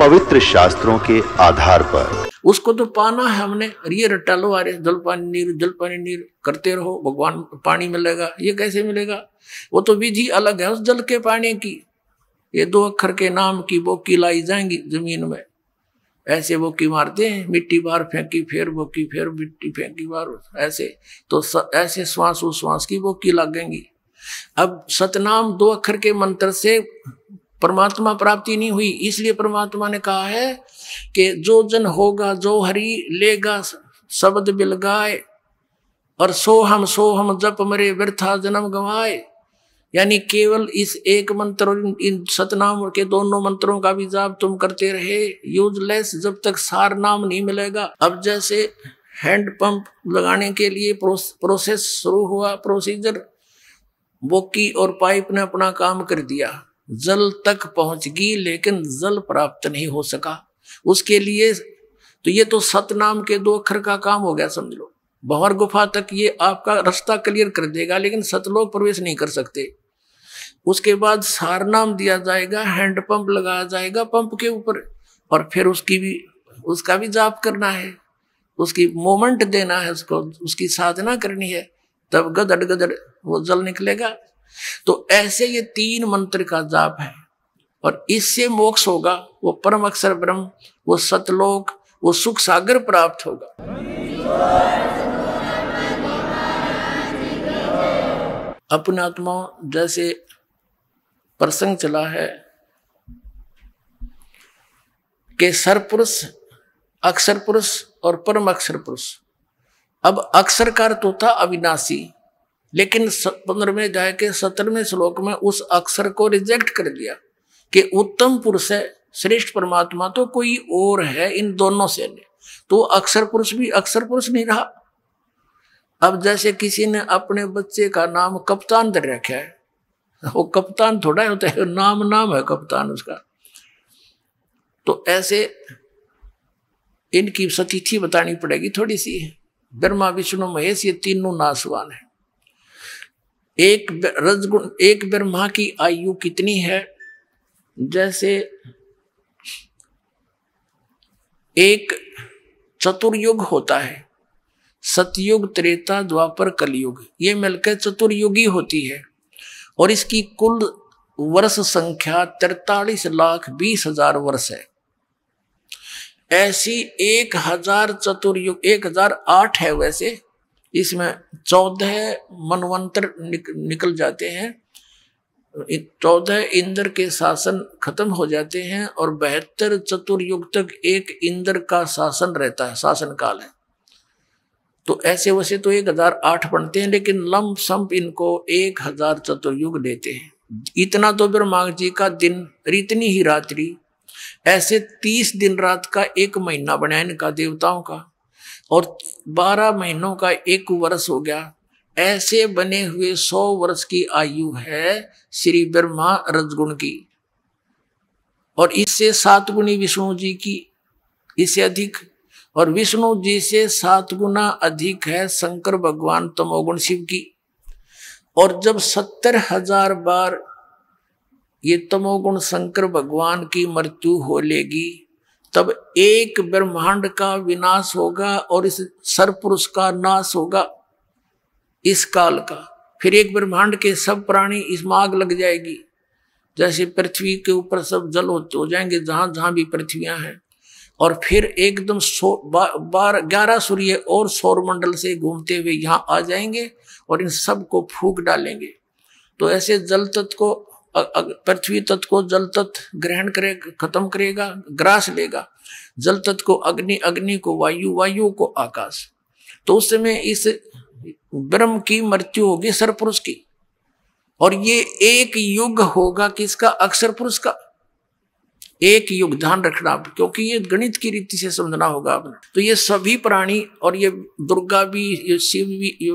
पवित्र शास्त्रों के आधार पर उसको तो पाना है हमने ये रट्टा लो अरे जल पानी नीर जल पानी नीर करते रहो भगवान पानी मिलेगा ये कैसे मिलेगा वो तो विधि अलग है उस जल के पानी की ये दो अखर के नाम की वो की लाई जाएंगी जमीन में ऐसे वो की मारते हैं मिट्टी बार फेंकी फिर वो की फिर मिट्टी फेंकी बार ऐसे तो स, ऐसे श्वास उश्वास की वो की लगेंगी अब सतनाम दो अखर के मंत्र से परमात्मा प्राप्ति नहीं हुई इसलिए परमात्मा ने कहा है कि जो जन होगा जो हरि लेगा शब्द बिलगाए और सो हम सो हम जप मरे व्यर्था जन्म गवाए यानी केवल इस एक मंत्र और इन सतनाम के दोनों मंत्रों का भी जाप तुम करते रहे यूजलेस जब तक सार नाम नहीं मिलेगा अब जैसे हैंड पंप लगाने के लिए प्रोसेस शुरू हुआ प्रोसीजर बोकी और पाइप ने अपना काम कर दिया जल तक पहुंच गई लेकिन जल प्राप्त नहीं हो सका उसके लिए तो ये तो सतनाम के दो अक्षर का काम हो गया समझ लो बहर गुफा तक ये आपका रास्ता क्लियर कर देगा लेकिन सतलोक प्रवेश नहीं कर सकते उसके बाद सारनाम दिया जाएगा हैंड पंप लगाया जाएगा पंप के ऊपर और फिर उसकी भी उसका भी जाप करना है उसकी मोमेंट देना है उसको उसकी साधना करनी है तब गदड़ गदड़ वो जल निकलेगा तो ऐसे ये तीन मंत्र का जाप है और इससे मोक्ष होगा वो परम अक्षर ब्रह्म वो सतलोक वो सुख सागर प्राप्त होगा अपने आत्मा जैसे प्रसंग चला है के सरपुरुष अक्षर पुरुष और परम अक्षर पुरुष अब अक्षर का अर्थ होता अविनाशी लेकिन पंद्रहवें जाय के सत्रहवें श्लोक में उस अक्षर को रिजेक्ट कर दिया कि उत्तम पुरुष है श्रेष्ठ परमात्मा तो कोई और है इन दोनों से ने तो अक्षर पुरुष भी अक्षर पुरुष नहीं रहा अब जैसे किसी ने अपने बच्चे का नाम कप्तान धर रखा है वो कप्तान थोड़ा होता है नाम नाम है कप्तान उसका तो ऐसे इनकी सतिथि बतानी पड़ेगी थोड़ी सी ब्रह्मा विष्णु महेश ये तीनों नासवान है एक रजगुण एक ब्रह्मा की आयु कितनी है जैसे एक चतुर्युग होता है सतयुग त्रेता द्वापर कलयुग ये मिलकर चतुर्युगी होती है और इसकी कुल वर्ष संख्या तिरतालीस लाख बीस हजार वर्ष है ऐसी एक हजार चतुर्युग एक हजार आठ है वैसे इसमें चौदह मनवंतर निक, निकल जाते हैं चौदह इंद्र के शासन खत्म हो जाते हैं और बहत्तर चतुर्युग तक एक इंद्र का शासन रहता है शासन काल है तो ऐसे वैसे तो एक हजार आठ बनते हैं लेकिन लम संप इनको एक हजार चतुर्युग लेते हैं इतना तो ब्रह्मांग जी का दिन रितनी ही रात्रि ऐसे तीस दिन रात का एक महीना बनाया इनका देवताओं का और बारह महीनों का एक वर्ष हो गया ऐसे बने हुए सौ वर्ष की आयु है श्री ब्रह्मा रजगुण की और इससे सात गुणी विष्णु जी की इससे अधिक और विष्णु जी से सात गुना अधिक है शंकर भगवान तमोगुण शिव की और जब सत्तर हजार बार ये तमोगुण शंकर भगवान की मृत्यु हो लेगी तब एक ब्रह्मांड का विनाश होगा और इस सरपुरुष का नाश होगा इस काल का फिर एक ब्रह्मांड के सब प्राणी इस माग लग जाएगी जैसे पृथ्वी के ऊपर सब जल हो हो जाएंगे जहां जहां भी पृथ्वियां हैं और फिर एकदम सो बारह ग्यारह सूर्य और सौर मंडल से घूमते हुए यहाँ आ जाएंगे और इन सब को फूक डालेंगे तो ऐसे जल तत्व को पृथ्वी तत्व को जल तत्व ग्रहण करे खत्म करेगा ग्रास लेगा जल तत्व को अग्नि अग्नि को वायु वायु को आकाश तो उस समय इस ब्रह्म की मृत्यु होगी सर पुरुष की और ये एक युग होगा किसका अक्षर पुरुष का एक युग ध्यान रखना आप क्योंकि ये गणित की रीति से समझना होगा आपने तो ये सभी प्राणी और ये दुर्गा भी ये शिव भी ये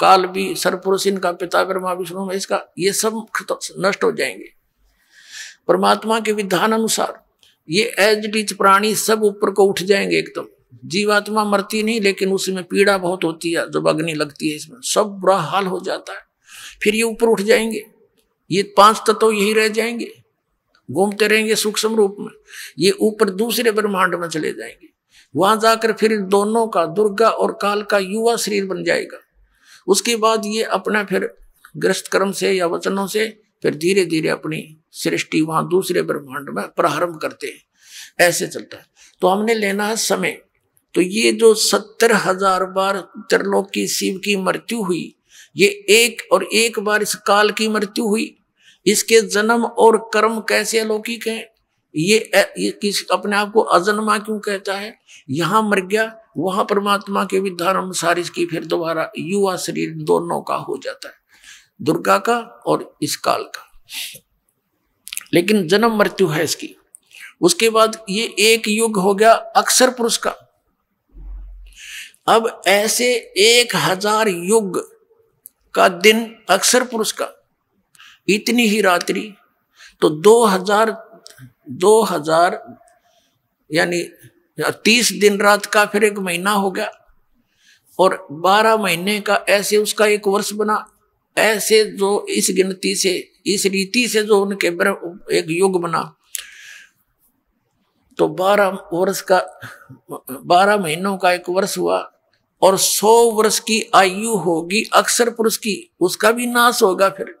काल भी सरपुरुष इनका पिता ब्रह्मा विष्णु में इसका ये सब नष्ट हो जाएंगे परमात्मा के विधान अनुसार ये एज डीच प्राणी सब ऊपर को उठ जाएंगे एकदम जीवात्मा मरती नहीं लेकिन उसमें पीड़ा बहुत होती है जब अग्नि लगती है इसमें सब बुरा हाल हो जाता है फिर ये ऊपर उठ जाएंगे ये पांच तत्व यही रह जाएंगे घूमते रहेंगे सूक्ष्म रूप में ये ऊपर दूसरे ब्रह्मांड में चले जाएंगे वहां जाकर फिर दोनों का दुर्गा और काल का युवा शरीर बन जाएगा उसके बाद ये अपना फिर ग्रस्त कर्म से या वचनों से फिर धीरे धीरे अपनी सृष्टि वहां दूसरे ब्रह्मांड में प्रारंभ करते हैं ऐसे चलता है तो हमने लेना है समय तो ये जो सत्तर हजार बार त्रिलोक की शिव की मृत्यु हुई ये एक और एक बार इस काल की मृत्यु हुई इसके जन्म और कर्म कैसे अलौकिक है ये, ये किस अपने आप को अजन्मा क्यों कहता है यहां मर गया वहां परमात्मा के विधान अनुसार की फिर दोबारा युवा शरीर दोनों का हो जाता है दुर्गा का और इस काल का लेकिन जन्म मृत्यु है इसकी उसके बाद ये एक युग हो गया अक्षर पुरुष का अब ऐसे एक हजार युग का दिन अक्षर पुरुष का इतनी ही रात्रि तो दो हजार दो हजार यानी तीस दिन रात का फिर एक महीना हो गया और बारह महीने का ऐसे उसका एक वर्ष बना ऐसे जो इस गिनती से इस रीति से जो उनके एक युग बना तो बारह वर्ष का बारह महीनों का एक वर्ष हुआ और सौ वर्ष की आयु होगी अक्सर पुरुष की उसका भी नाश होगा फिर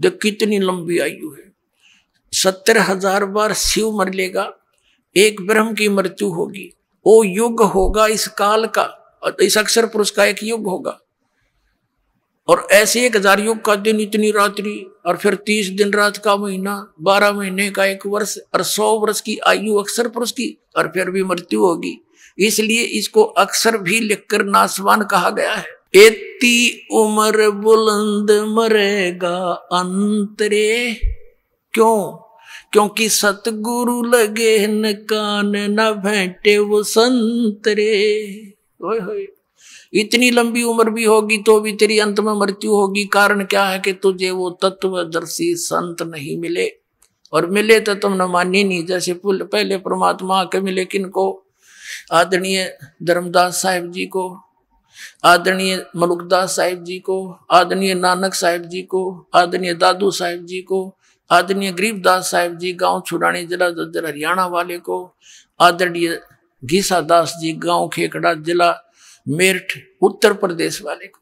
जो कितनी लंबी आयु है सत्तर हजार बार शिव मर लेगा एक ब्रह्म की मृत्यु होगी वो युग होगा इस काल का और इस अक्षर पुरुष का एक युग होगा और ऐसे एक हजार युग का दिन इतनी रात्रि और फिर तीस दिन रात का महीना बारह महीने का एक वर्ष और सौ वर्ष की आयु अक्षर पुरुष की और फिर भी मृत्यु होगी इसलिए इसको अक्षर भी लिखकर नासवान कहा गया है एती उम्र बुलंद मरेगा अंतरे क्यों क्योंकि सतगुरु लगे न कान न भेंटे वो संतरे ओए होए इतनी लंबी उम्र भी होगी तो भी तेरी अंत में मृत्यु होगी कारण क्या है कि तुझे वो तत्वदर्शी संत नहीं मिले और मिले तो तुमने मानी नहीं जैसे पहले परमात्मा के मिले किन को आदरणीय धर्मदास साहेब जी को आदरणीय मलुकदास साहेब जी को आदरणीय नानक साहेब जी को आदरणीय दादू साहेब जी को आदरणीय गरीबदास साहेब जी गांव छुड़ानी जिला जज्जर हरियाणा वाले को आदरणीय घीसा दास जी गांव खेकड़ा जिला मेरठ उत्तर प्रदेश वाले को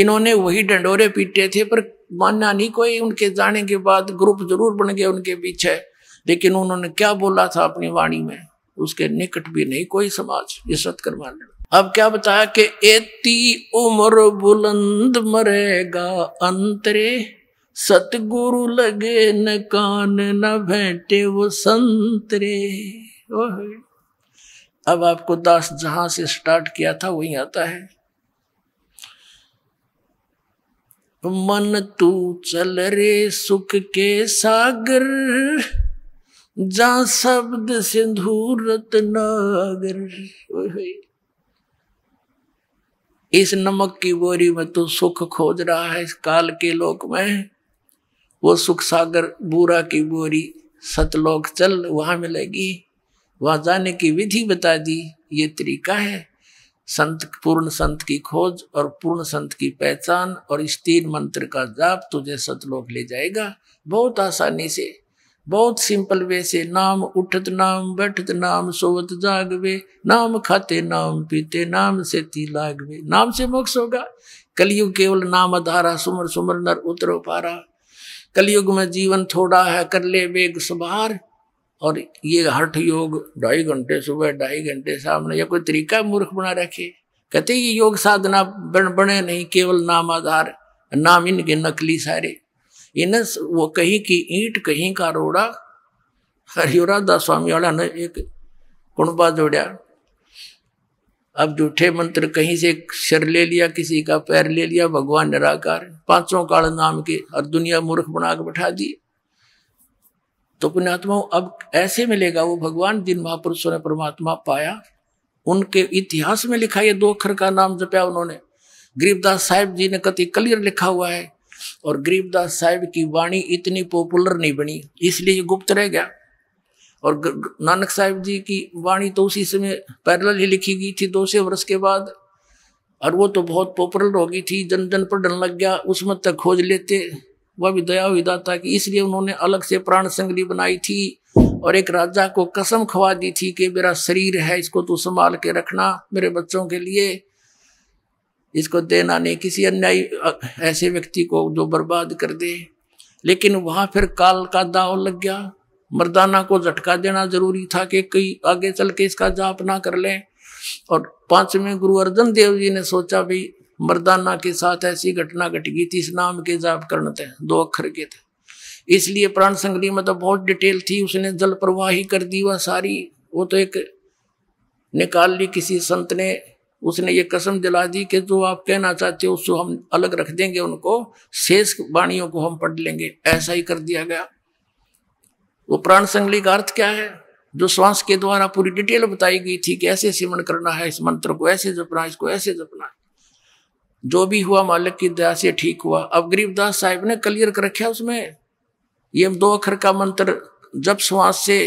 इन्होंने वही डंडोरे पीटे थे पर मानना नहीं कोई उनके जाने के बाद ग्रुप जरूर बन गया उनके पीछे लेकिन उन्होंने क्या बोला था अपनी वाणी में उसके निकट भी नहीं कोई समाज ये सत्कर्मा अब क्या बताया कि एती उम्र बुलंद मरेगा अंतरे सतगुरु लगे न कान न भेंटे वो संतरे अब आपको दास जहां से स्टार्ट किया था वही आता है मन तू चल रे सुख के सागर जा शब्द सिंधु रत्नागर इस नमक की बोरी में तू सुख खोज रहा है इस काल के लोक में वो सुख सागर बूरा की बोरी सतलोक चल वहाँ मिलेगी वहाँ जाने की विधि बता दी ये तरीका है संत पूर्ण संत की खोज और पूर्ण संत की पहचान और इस तीन मंत्र का जाप तुझे सतलोक ले जाएगा बहुत आसानी से बहुत सिंपल वे से नाम उठत नाम बैठत नाम सोवत जागवे नाम खाते नाम पीते नाम से ती लागवे नाम से मोक्ष होगा कलयुग केवल नाम अधारा सुमर सुमर नर उतरो पारा कलयुग में जीवन थोड़ा है कर ले वेग सुबार और ये हठ योग ढाई घंटे सुबह ढाई घंटे सामने या कोई तरीका मूर्ख बना रखे कहते ये योग साधना बन बने नहीं केवल नाम आधार नाम इनके नकली सारे इन वो कहीं की ईंट कहीं का रोड़ा हरियोरादा स्वामी वाला ने एक कुणबा जोड़ा अब झूठे मंत्र कहीं से शर ले लिया किसी का पैर ले लिया भगवान निराकार पांचों काल नाम के और दुनिया मूर्ख बना के बैठा दिए तो पुण्यात्मा अब ऐसे मिलेगा वो भगवान जिन महापुरुषों ने परमात्मा पाया उनके इतिहास में लिखा ये दो अखर का नाम जपया उन्होंने गरीबदास साहेब जी ने कति क्लियर लिखा हुआ है और गरीबदास साहेब की वाणी इतनी पॉपुलर नहीं बनी इसलिए ये गुप्त रह गया और नानक साहब जी की वाणी तो उसी समय पैरल ही लिखी गई थी दो से वर्ष के बाद और वो तो बहुत पॉपुलर हो गई थी जन जन पर लग गया उसमें तक खोज लेते वह भी दया विदाता की इसलिए उन्होंने अलग से प्राण संगली बनाई थी और एक राजा को कसम खवा दी थी कि मेरा शरीर है इसको तू संभाल के रखना मेरे बच्चों के लिए इसको देना नहीं किसी अन्यायी ऐसे व्यक्ति को जो बर्बाद कर दे लेकिन वहाँ फिर काल का दाव लग गया मर्दाना को झटका देना जरूरी था कि कई आगे चल के इसका जाप ना कर लें और पांचवें गुरु अर्जन देव जी ने सोचा भी मर्दाना के साथ ऐसी घटना घट गई थी इस नाम के जाप करने थे दो अक्षर के थे इसलिए प्राण संगली में तो बहुत डिटेल थी उसने जल प्रवाही कर दी वह सारी वो तो एक निकाल ली किसी संत ने उसने ये कसम दिला दी कि जो आप कहना चाहते हो उसको हम अलग रख देंगे उनको शेष वाणियों को हम पढ़ लेंगे ऐसा ही कर दिया गया वो प्राण संगली का अर्थ क्या है जो श्वास के द्वारा पूरी डिटेल बताई गई थी कि ऐसे सिमरण करना है इस मंत्र को ऐसे जपना इसको ऐसे जपना जो भी हुआ मालिक की दया से ठीक हुआ अब गरीबदास साहिब ने क्लियर कर रखा उसमें ये दो अखर का मंत्र जब श्वास से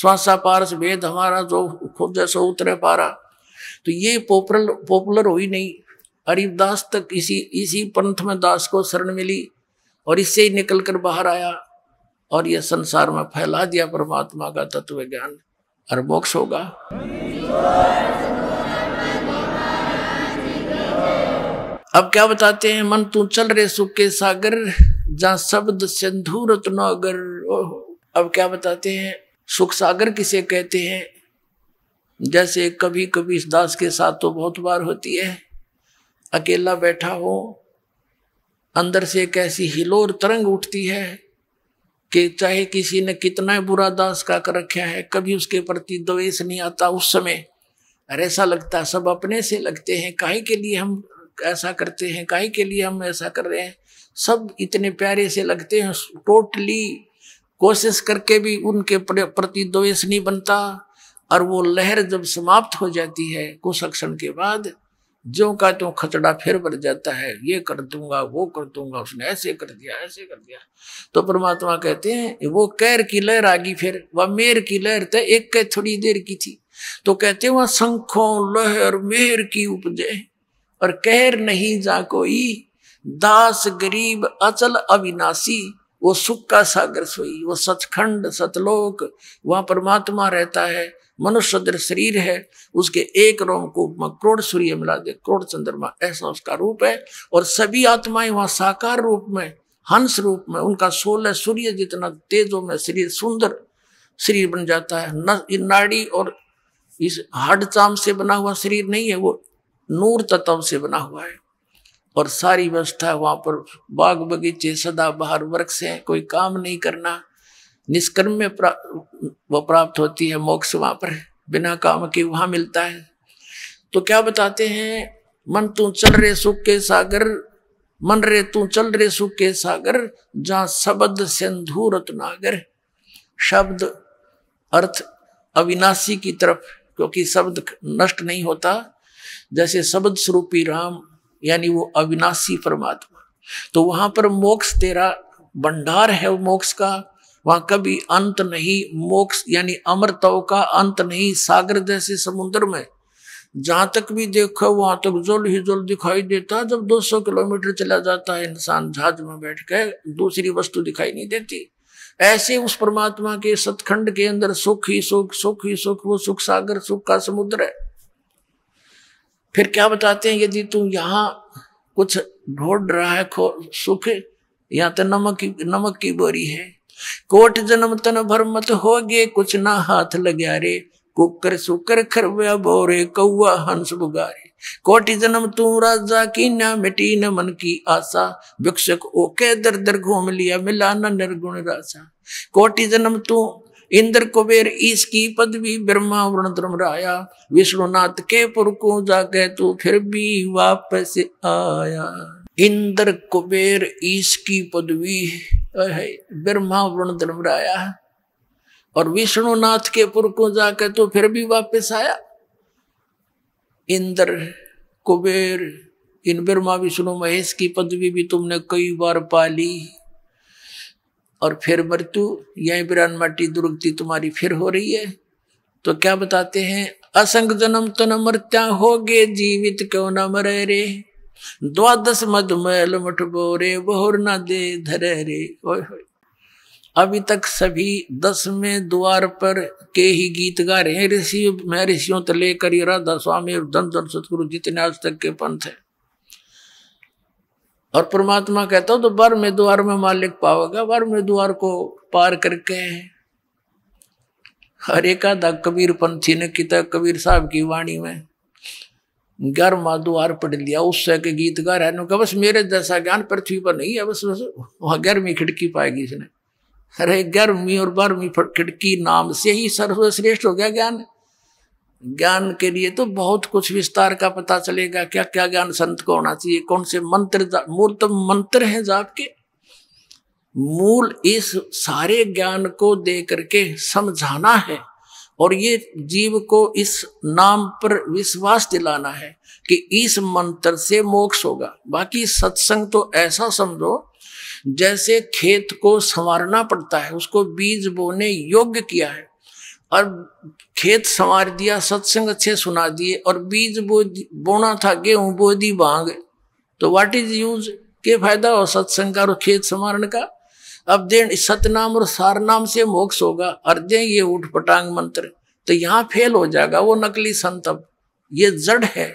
श्वासा पारस वेद हमारा जो खुद जैसो उतरे पारा तो ये पॉपुलर पॉपुलर हुई नहीं हरिदास तक इसी इसी पंथ में दास को शरण मिली और इससे ही निकल कर बाहर आया और ये संसार में फैला दिया परमात्मा का तत्व ज्ञान और मोक्ष होगा अब क्या बताते हैं मन तू चल रे सुख के सागर जहा शब्द सिंधु अगर अब क्या बताते हैं सुख सागर किसे कहते हैं जैसे कभी कभी इस दास के साथ तो बहुत बार होती है अकेला बैठा हो अंदर से एक ऐसी हिलोर तरंग उठती है कि चाहे किसी ने कितना बुरा दास का कर रखा है कभी उसके प्रति द्वेष नहीं आता उस समय और ऐसा लगता है सब अपने से लगते हैं काहे के लिए हम ऐसा करते हैं काहे के लिए हम ऐसा कर रहे हैं सब इतने प्यारे से लगते हैं टोटली कोशिश करके भी उनके प्रति द्वेष नहीं बनता और वो लहर जब समाप्त हो जाती है कुछ क्षण के बाद जो का तो खतरा फिर बढ़ जाता है ये कर दूंगा वो कर दूंगा उसने ऐसे कर दिया ऐसे कर दिया तो परमात्मा कहते हैं वो कैर की लहर आ गई फिर वह मेर की लहर तो एक कै थोड़ी देर की थी तो कहते वह शंखों लहर मेहर की उपजे और कहर नहीं जा कोई दास गरीब अचल अविनाशी वो सुख का सागर सोई वो सचखंड सतलोक वहां परमात्मा रहता है मनुष्य शरीर है उसके एक रोम को करोड़ सूर्य मिला दे करोड़ चंद्रमा ऐसा उसका रूप है और सभी आत्माएं वहां साकार रूप में हंस रूप में उनका सोलह सूर्य जितना तेजो में शरीर सुंदर शरीर बन जाता है नाड़ी और इस हड चाम से बना हुआ शरीर नहीं है वो नूर तत्व से बना हुआ है और सारी व्यवस्था वहां पर बाग बगीचे सदा बाहर वृक्ष है कोई काम नहीं करना निष्कर्म में वो प्राप्त होती है मोक्ष वहां पर बिना काम के वहां मिलता है तो क्या बताते हैं मन तू चल रे सुख के सागर मन रे तू चल रे सुख के सागर जहाँ शब्द सिंधु रत्नागर शब्द अर्थ अविनाशी की तरफ क्योंकि शब्द नष्ट नहीं होता जैसे शब्द स्वरूपी राम यानी वो अविनाशी परमात्मा तो वहां पर मोक्ष तेरा भंडार है मोक्ष का वहां कभी अंत नहीं मोक्ष यानी अमरतव का अंत नहीं सागर जैसे समुद्र में जहां तक भी देखो वहां तक जोल ही जोल दिखाई देता जब 200 किलोमीटर चला जाता है इंसान जहाज में बैठ के दूसरी वस्तु दिखाई नहीं देती ऐसे उस परमात्मा के सतखंड के अंदर सुख ही सुख सुख ही सुख वो सुख सागर सुख का समुद्र है फिर क्या बताते हैं यदि तू यहाँ कुछ ढोड रहा है सुख या तो नमक की नमक की बोरी है कोट जन्म तन भरमत हो गए कुछ ना हाथ लग्या रे कुकर सुकर खरव्या बोरे कौआ हंस बुगारे कोटि जन्म तू राजा की न मिटी न मन की आशा भिक्षक ओके दर दर घूम लिया मिला न निर्गुण राजा कोटि जन्म तू इंद्र कुबेर इसकी पदवी ब्रह्मा वरुण राया विष्णुनाथ के पुर को जाके तू फिर भी वापस आया इंद्र कुबेर ईश की पदवी है ब्रह्मा वरुण धर्मराया और विष्णुनाथ के पुर को जाकर तो फिर भी वापस आया इंद्र कुबेर इन ब्रह्मा विष्णु महेश की पदवी भी तुमने कई बार पाली और फिर मृत्यु यही बिरान माटी दुर्गति तुम्हारी फिर हो रही है तो क्या बताते हैं असंग जन्म न मृत्या हो गए जीवित क्यों न मरे रे द्वादश मधुमल मठ बोरे बहुर न दे धरे रे अभी तक सभी दसवें द्वार पर के ही गीत गा रहे हैं ऋषि मैं ऋषियों तो लेकर राधा स्वामी और धन धन सतगुरु जितने आज तक के पंथ है और परमात्मा कहता हो तो बार में द्वार में मालिक पावेगा बार में द्वार को पार करके हर एक आधा कबीर पंथी ने किता कबीर साहब की वाणी में ग्यारह माल पढ़ लिया उससे के गीतकार है नुका बस मेरे जैसा ज्ञान पृथ्वी पर नहीं है बस बस वहाँ गर्मी खिड़की पाएगी इसने अरे गर्मी और बर्मी खिड़की नाम से ही सर्वश्रेष्ठ हो गया ज्ञान ज्ञान के लिए तो बहुत कुछ विस्तार का पता चलेगा क्या क्या ज्ञान संत को होना चाहिए कौन से मंत्र मूल तो मंत्र है जाप के मूल इस सारे ज्ञान को दे करके समझाना है और ये जीव को इस नाम पर विश्वास दिलाना है कि इस मंत्र से मोक्ष होगा बाकी सत्संग तो ऐसा समझो जैसे खेत को संवारना पड़ता है उसको बीज बोने योग्य किया है और खेत संवार दिया सत्संग अच्छे सुना दिए और बीज बो बोना था गेहूं बो दी बांग तो व्हाट इज यूज के फायदा हो सत्संग का और खेत संवारण का अब देन सतनाम और सारनाम से मोक्ष होगा अर्जे ये उठ पटांग मंत्र तो यहाँ फेल हो जाएगा वो नकली संत अब ये जड़ है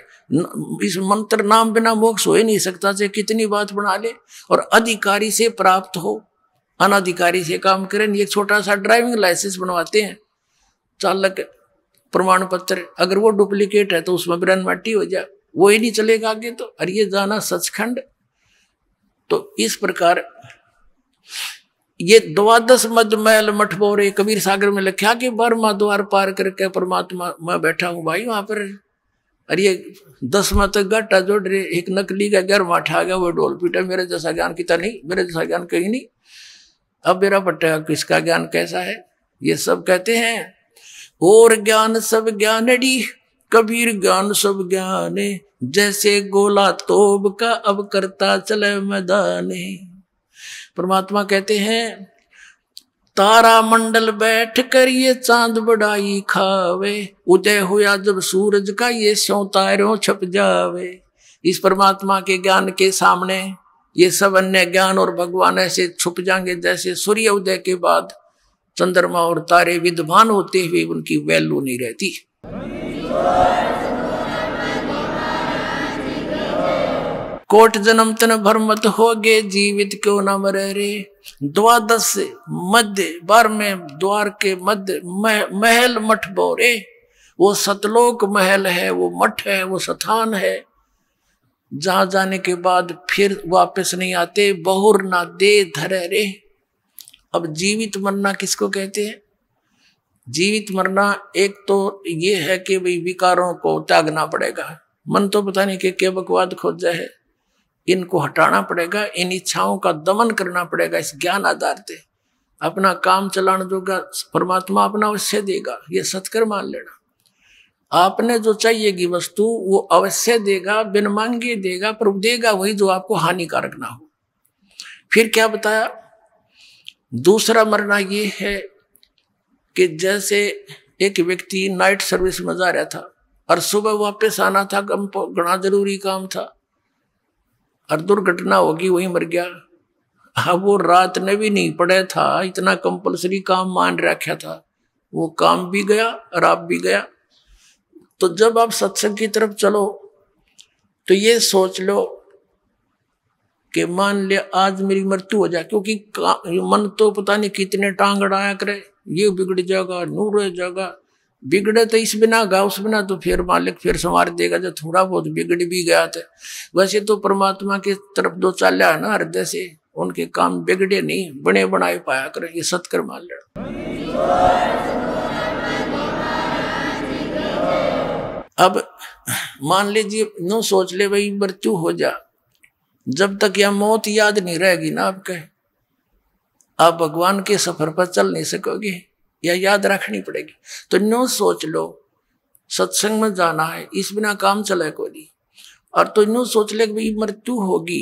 इस मंत्र नाम बिना मोक्ष हो ही नहीं सकता से कितनी बात बना ले और अधिकारी से प्राप्त हो अनाधिकारी से काम करें ये छोटा सा ड्राइविंग लाइसेंस बनवाते हैं चालक प्रमाण पत्र अगर वो डुप्लीकेट है तो उसमें ब्रन मट्टी हो जाए वो ही नहीं चलेगा आगे तो अरे जाना सचखंड तो इस प्रकार ये द्वादश मध महल मठ बोरे कबीर सागर में लिखा कि बर्मा द्वार पार करके परमात्मा मैं बैठा हूं भाई वहां पर अरे ये दस मत जोड़ जो एक नकली का घर माठा आ गया वो डोल पीटा मेरे जैसा ज्ञान किता नहीं मेरे जैसा ज्ञान कहीं नहीं अब मेरा पट्टा किसका ज्ञान कैसा है ये सब कहते हैं और ज्ञान सब ज्ञान डी कबीर ज्ञान सब ज्ञान जैसे गोला तोब का अब करता चले मैदान परमात्मा कहते हैं तारा मंडल बैठ कर ये चांद बड़ाई खावे उदय हुआ जब सूरज का ये सो तारों छप जावे इस परमात्मा के ज्ञान के सामने ये सब अन्य ज्ञान और भगवान ऐसे छुप जाएंगे जैसे सूर्य उदय के बाद चंद्रमा और तारे विद्वान होते हुए उनकी वैल्यू नहीं रहती कोट जन्म तन भरमत हो गए जीवित क्यों न मरे रे द्वादश मध्य बार में द्वार के मध्य मह, महल मठ बोरे वो सतलोक महल है वो मठ है वो स्थान है जहां जाने के बाद फिर वापस नहीं आते बहुर ना दे धरे रे अब जीवित मरना किसको कहते हैं जीवित मरना एक तो ये है कि भाई विकारों को त्यागना पड़ेगा मन तो पता नहीं कि के बकवाद खोज जाए इनको हटाना पड़ेगा इन इच्छाओं का दमन करना पड़ेगा इस ज्ञान आधार से अपना काम चलाने जोगा परमात्मा अपना अवश्य देगा ये सत्कर मान लेना आपने जो चाहिएगी वस्तु वो अवश्य देगा बिन मांगे देगा पर देगा वही जो आपको हानिकारक ना हो फिर क्या बताया दूसरा मरना ये है कि जैसे एक व्यक्ति नाइट सर्विस में जा रहा था और सुबह वापस आना था गणा जरूरी काम था और दुर्घटना होगी वही मर गया अब वो रात ने भी नहीं पड़े था इतना कंपलसरी काम मान रखा था वो काम भी गया और आप भी गया तो जब आप सत्संग की तरफ चलो तो ये सोच लो कि मान लिया आज मेरी मृत्यु हो जाए क्योंकि मन तो पता नहीं कितने टांग अड़ाया करे ये बिगड़ जाएगा नू रह जाएगा बिगड़े तो इस बिना गा उस बिना तो फिर मालिक फिर संवार देगा जो तो थोड़ा बहुत बिगड़ भी गया था तो। वैसे तो परमात्मा की तरफ दो चाल है ना हृदय से उनके काम बिगड़े नहीं बने बनाए पाया कर ये मान लड़ अब मान लीजिए नो सोच ले भाई मृत्यु हो जा जब तक यह मौत याद नहीं रहेगी ना आपके आप भगवान के सफर पर चल नहीं सकोगे या याद रखनी पड़ेगी तो नो सोच लो सत्संग में जाना है इस बिना काम चला को नहीं और तो यूँ सोच ले कि भाई मृत्यु होगी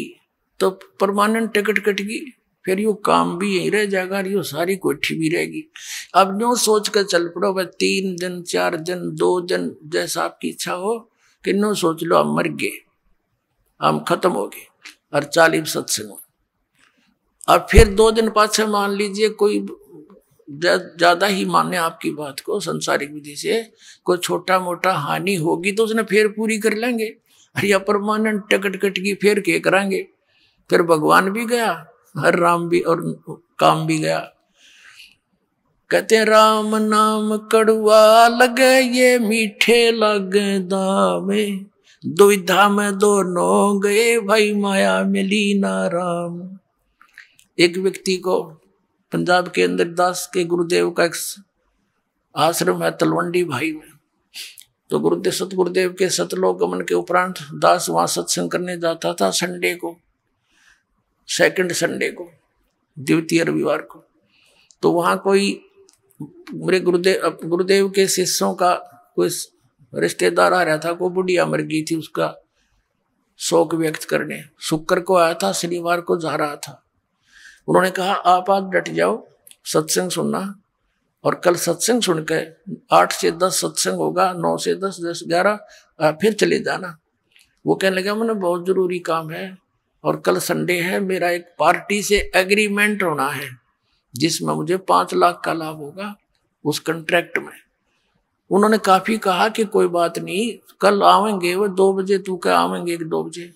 तो परमानेंट टिकट कटगी फिर यू काम भी यही रह जाएगा यू सारी कोठी भी रहेगी अब नो सोच कर चल पड़ो भाई तीन दिन चार दिन दो दिन जैसा आपकी इच्छा हो कि नो सोच लो हम मर गए हम खत्म हो गए और चालीस सत्संग और फिर दो दिन पाछे मान लीजिए कोई ज़्यादा ही माने आपकी बात को संसारिक विधि से कोई छोटा मोटा हानि होगी तो उसने फिर पूरी कर लेंगे अरे या परमानेंट टकट की फिर के करेंगे फिर भगवान भी गया हर राम भी और काम भी गया कहते राम नाम कड़वा लगे ये मीठे लग दामे दुविधा में दोनों गए भाई माया मिली ना राम एक व्यक्ति को पंजाब के अंदर दास के गुरुदेव का एक आश्रम है तलवंडी भाई में तो गुरुदेव सत गुरुदेव के सतलोक गमन के उपरांत दास वहाँ सत्संग करने जाता था संडे को सेकंड संडे को द्वितीय रविवार को तो वहाँ कोई मेरे गुरुदेव गुरुदेव के शिष्यों का कोई रिश्तेदार आ रहा था कोई बुढ़िया मर गई थी उसका शोक व्यक्त करने शुक्र को आया था शनिवार को जा रहा था उन्होंने कहा आप आज डट जाओ सत्संग सुनना और कल सत्संग सुन के आठ से दस सत्संग होगा नौ से दस दस ग्यारह फिर चले जाना वो कहने लगे मैंने बहुत ज़रूरी काम है और कल संडे है मेरा एक पार्टी से एग्रीमेंट होना है जिसमें मुझे पाँच लाख का लाभ होगा उस कंट्रैक्ट में उन्होंने काफ़ी कहा कि कोई बात नहीं कल आवेंगे वो दो बजे तू क्या आवेंगे एक दो बजे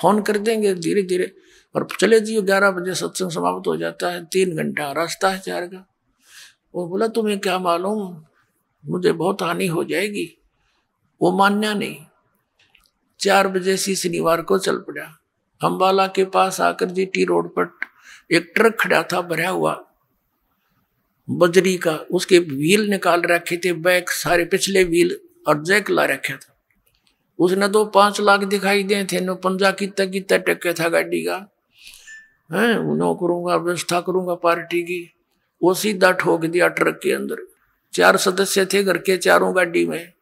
फ़ोन कर देंगे धीरे धीरे और चले जियो ग्यारह बजे सत्संग समाप्त हो जाता है तीन घंटा रास्ता है चार का वो बोला तुम्हें क्या मालूम मुझे बहुत हानि हो जाएगी वो मान्या नहीं चार बजे से शनिवार को चल पड़ा अम्बाला के पास आकर जी टी रोड पर एक ट्रक खड़ा था भरा हुआ बजरी का उसके व्हील निकाल रखे थे बैक सारे पिछले व्हील और जैक ला रखे था उसने तो पांच लाख दिखाई दे थे नो पंजा किता कितना टक्के था गाड़ी का हैं करूंगा व्यवस्था करूंगा पार्टी की वो सीधा ठोक दिया ट्रक के अंदर चार सदस्य थे घर के चारों गाड़ी में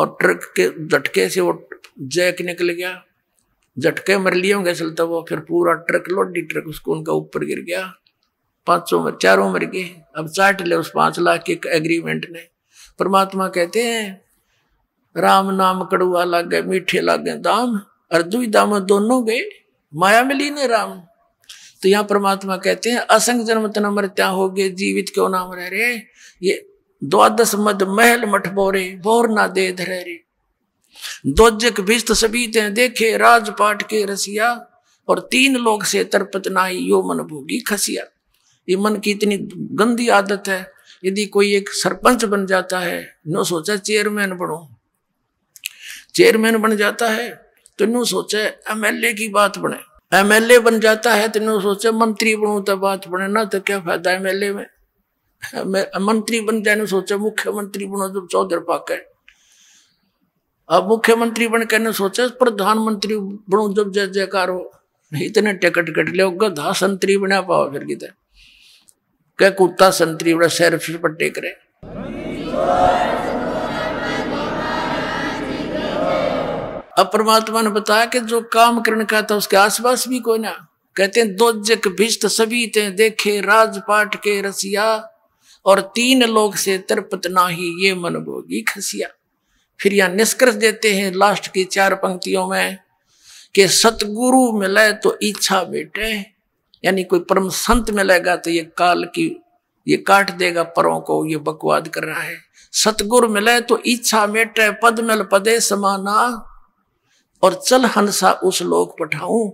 और ट्रक के झटके से वो जैक निकल गया झटके मर लिए होंगे चलता वो फिर पूरा ट्रक लोडी ट्रक उसको उनका ऊपर गिर गया पांचों में चारों मर गए अब चाट ले उस पांच लाख के एग्रीमेंट ने परमात्मा कहते हैं राम नाम कड़ुआ लागे मीठे लागे दाम अर्जु दाम दोनों गए माया में लीन है राम तो यहाँ परमात्मा कहते हैं असंग जन्म तन त्या हो गए जीवित क्यों नाम रह रहे ये द्वादश मद महल मठ बोरे बोर ना दे धरे रे दोजक भिस्त ते देखे राजपाट के रसिया और तीन लोग से तरपत नाई यो मन भोगी खसिया ये मन की इतनी गंदी आदत है यदि कोई एक सरपंच बन जाता है नो सोचा चेयरमैन बनो चेयरमैन बन जाता है तेनू सोचे एमएलए की बात बने एमएलए बन जाता है तेनू सोचे मंत्री बनू तो बात बने ना तो क्या फायदा एमएलए में मंत्री बन जाए सोचे मुख्यमंत्री बनो तो चौधर पाक है अब मुख्यमंत्री बन के सोचे प्रधानमंत्री बनो जब जय जयकार हो इतने टिकट कट लिया गधा संतरी बना पाओ फिर किधर क्या कुत्ता संतरी बड़ा शहर पर टेक रहे अब परमात्मा ने बताया कि जो काम करने का था उसके आसपास भी कोई ना कहते हैं दो जक भिष्ट सभी थे देखे राजपाट के रसिया और तीन लोग से तरपत ही ये मन भोगी खसिया फिर यहां निष्कर्ष देते हैं लास्ट की चार पंक्तियों में कि सतगुरु मिले तो इच्छा बेटे यानी कोई परम संत मिलेगा तो ये काल की ये काट देगा परों को ये बकवाद कर रहा है सतगुरु मिले तो इच्छा मेटे पद मिल पदे समाना और चल हंसा उस लोक पठाऊ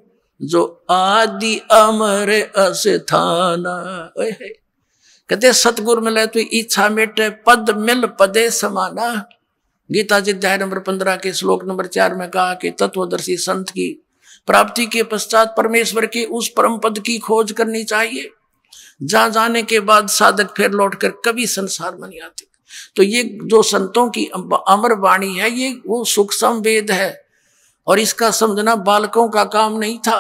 जो आदि अमर अस्थाना कहते सतगुर मिले तो इच्छा मेटे पद मिल पदे समाना गीता अध्याय नंबर पंद्रह के श्लोक नंबर चार में कहा कि तत्वदर्शी संत की प्राप्ति के पश्चात परमेश्वर के उस परम पद की खोज करनी चाहिए जहां जाने के बाद साधक फिर लौटकर कभी संसार में नहीं आते तो ये जो संतों की अमर वाणी है ये वो सूक्ष्म वेद है और इसका समझना बालकों का काम नहीं था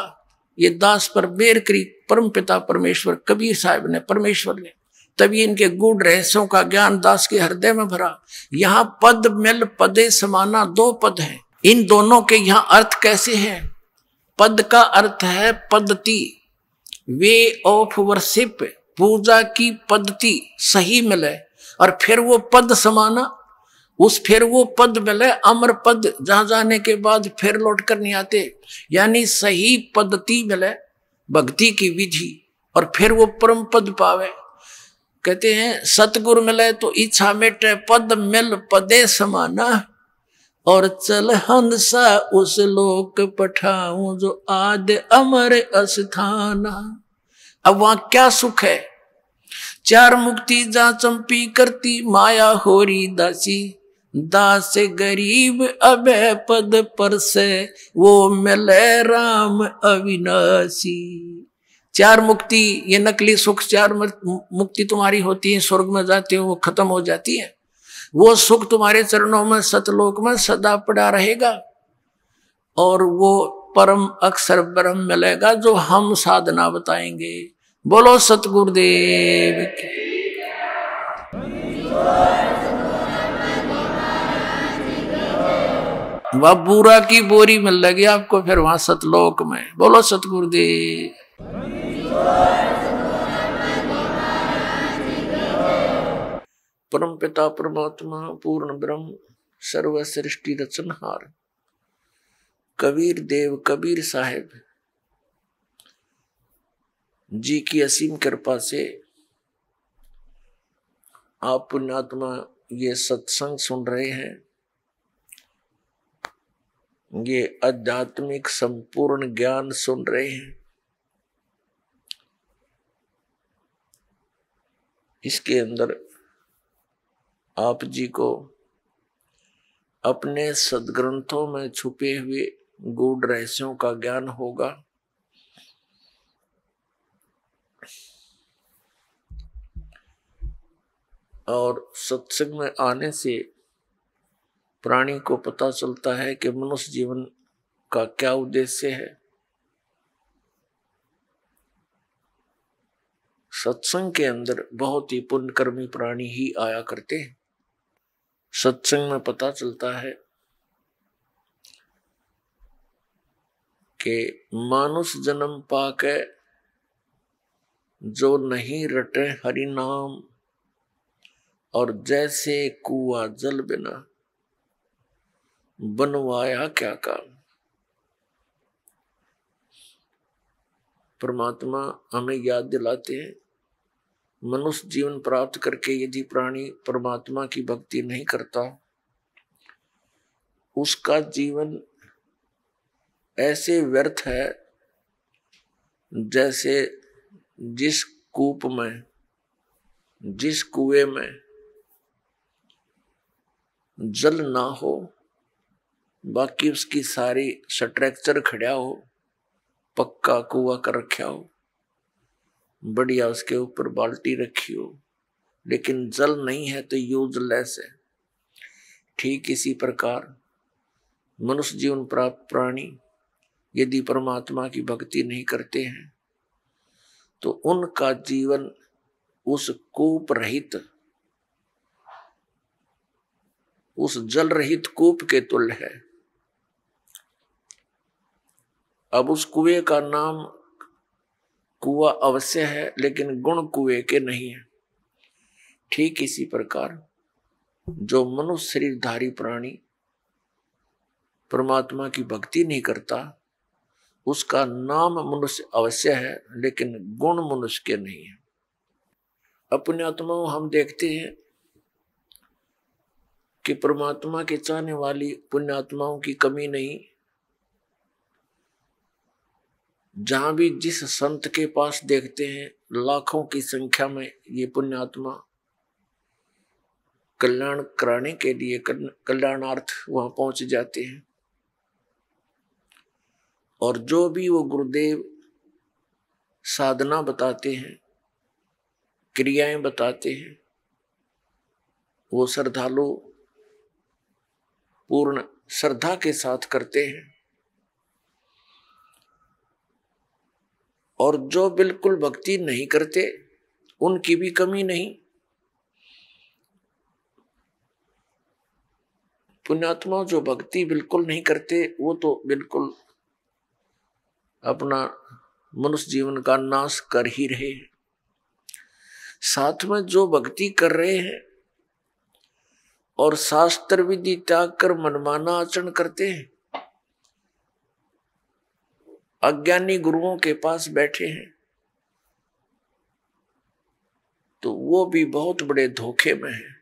ये दास पर बेर करी परम पिता परमेश्वर कबीर साहब ने परमेश्वर ने तभी इनके गुड़ रहस्यों का ज्ञान दास के हृदय में भरा यहाँ पद मिल पदे समाना दो पद हैं इन दोनों के यहाँ अर्थ कैसे हैं पद का अर्थ है पद्धति वे ऑफ वर्शिप पूजा की पद्धति सही मिले और फिर वो पद समाना उस फिर वो पद मिले अमर पद जहां जाने के बाद फिर लौट कर नहीं आते यानी सही पद्धति मिले भक्ति की विधि और फिर वो परम पद पावे कहते हैं सतगुर मिले तो इच्छा मेटे पद मिल पदे समाना और चल हंसा उस लोक पठाऊ जो आद अमर अस्थाना अब वहां क्या सुख है चार मुक्ति जा चंपी करती माया होरी दासी दास गरीब अब पद पर से वो मिले राम अविनाशी चार मुक्ति ये नकली सुख चार मुक्ति तुम्हारी होती है स्वर्ग में जाते हो वो खत्म हो जाती है वो सुख तुम्हारे चरणों में सतलोक में सदा पड़ा रहेगा और वो परम अक्षर ब्रह्म मिलेगा जो हम साधना बताएंगे बोलो सतगुरुदेव की वह बुरा की बोरी मिल लगी आपको फिर वहां सतलोक में बोलो सतगुरुदेव परम पिता परमात्मा पूर्ण ब्रह्म सर्व सृष्टि रचनहार कबीर देव कबीर साहेब जी की असीम कृपा से आप पुण्यात्मा ये सत्संग सुन रहे हैं ये आध्यात्मिक संपूर्ण ज्ञान सुन रहे हैं इसके अंदर आप जी को अपने सदग्रंथों में छुपे हुए गूढ़ रहस्यों का ज्ञान होगा और सत्संग में आने से प्राणी को पता चलता है कि मनुष्य जीवन का क्या उद्देश्य है सत्संग के अंदर बहुत ही पुण्यकर्मी प्राणी ही आया करते हैं सत्संग में पता चलता है कि मानुष जन्म पाके जो नहीं रटे हरि नाम और जैसे कुआ जल बिना बनवाया क्या काम परमात्मा हमें याद दिलाते हैं मनुष्य जीवन प्राप्त करके यदि प्राणी परमात्मा की भक्ति नहीं करता उसका जीवन ऐसे व्यर्थ है जैसे जिस कूप में जिस कुएं में जल ना हो बाकी उसकी सारी स्ट्रक्चर खड़ा हो पक्का कुआ कर रखा हो बढ़िया उसके ऊपर बाल्टी रखी हो लेकिन जल नहीं है तो यूजलेस है ठीक इसी प्रकार मनुष्य जीवन प्राप्त प्राणी यदि परमात्मा की भक्ति नहीं करते हैं तो उनका जीवन उस कूप रहित उस जल रहित कूप के तुल्य है अब उस कुएं का नाम कुआ अवश्य है लेकिन गुण कुएं के नहीं है ठीक इसी प्रकार जो मनुष्य शरीरधारी प्राणी परमात्मा की भक्ति नहीं करता उसका नाम मनुष्य अवश्य है लेकिन गुण मनुष्य के नहीं है अपने आत्मा हम देखते हैं कि परमात्मा के चाहने वाली पुण्यात्माओं की कमी नहीं जहाँ भी जिस संत के पास देखते हैं लाखों की संख्या में ये पुण्यात्मा कल्याण कराने के लिए कल्याणार्थ वहां पहुंच जाते हैं और जो भी वो गुरुदेव साधना बताते हैं क्रियाएं बताते हैं वो श्रद्धालु पूर्ण श्रद्धा के साथ करते हैं और जो बिल्कुल भक्ति नहीं करते उनकी भी कमी नहीं पुण्यात्मा जो भक्ति बिल्कुल नहीं करते वो तो बिल्कुल अपना मनुष्य जीवन का नाश कर ही रहे हैं साथ में जो भक्ति कर रहे हैं और शास्त्र विधि त्याग कर मनमाना आचरण करते हैं अज्ञानी गुरुओं के पास बैठे हैं तो वो भी बहुत बड़े धोखे में हैं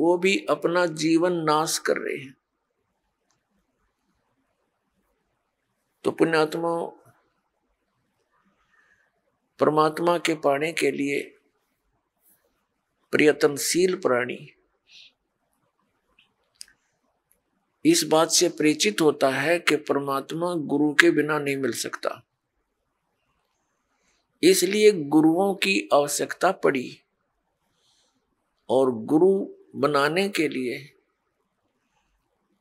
वो भी अपना जीवन नाश कर रहे हैं तो पुण्यात्मा परमात्मा के पाने के लिए प्रयत्नशील प्राणी इस बात से परिचित होता है कि परमात्मा गुरु के बिना नहीं मिल सकता इसलिए गुरुओं की आवश्यकता पड़ी और गुरु बनाने के लिए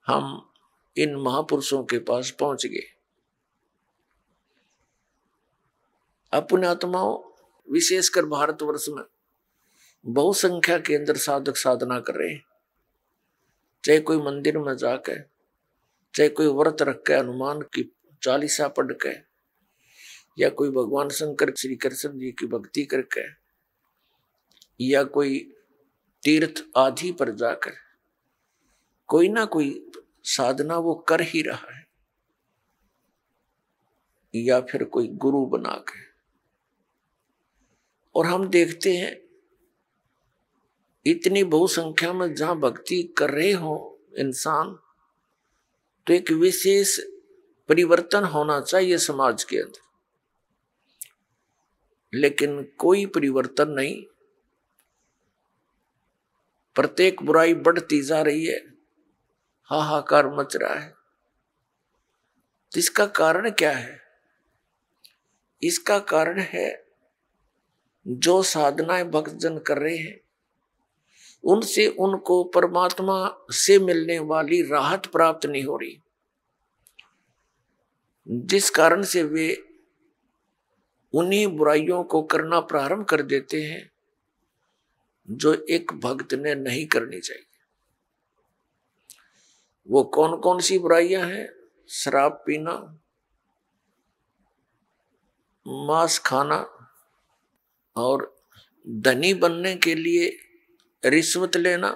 हम इन महापुरुषों के पास पहुंच गए अपने आत्माओं विशेषकर भारतवर्ष में बहुसंख्या के अंदर साधक साधना कर रहे हैं चाहे कोई मंदिर में जाके चाहे कोई व्रत रख के हनुमान की चालीसा पढ़ के या कोई भगवान शंकर श्री कृष्ण जी की भक्ति करके या कोई तीर्थ आदि पर जाकर कोई ना कोई साधना वो कर ही रहा है या फिर कोई गुरु बना के और हम देखते हैं इतनी बहु संख्या में जहां भक्ति कर रहे हो इंसान तो एक विशेष परिवर्तन होना चाहिए समाज के अंदर लेकिन कोई परिवर्तन नहीं प्रत्येक बुराई बढ़ती जा रही है हाहाकार मच रहा है तो इसका कारण क्या है इसका कारण है जो साधनाएं भक्तजन कर रहे हैं उनसे उनको परमात्मा से मिलने वाली राहत प्राप्त नहीं हो रही जिस कारण से वे उन्हीं बुराइयों को करना प्रारंभ कर देते हैं जो एक भक्त ने नहीं करनी चाहिए वो कौन कौन सी बुराइयां हैं शराब पीना मांस खाना और धनी बनने के लिए रिश्वत लेना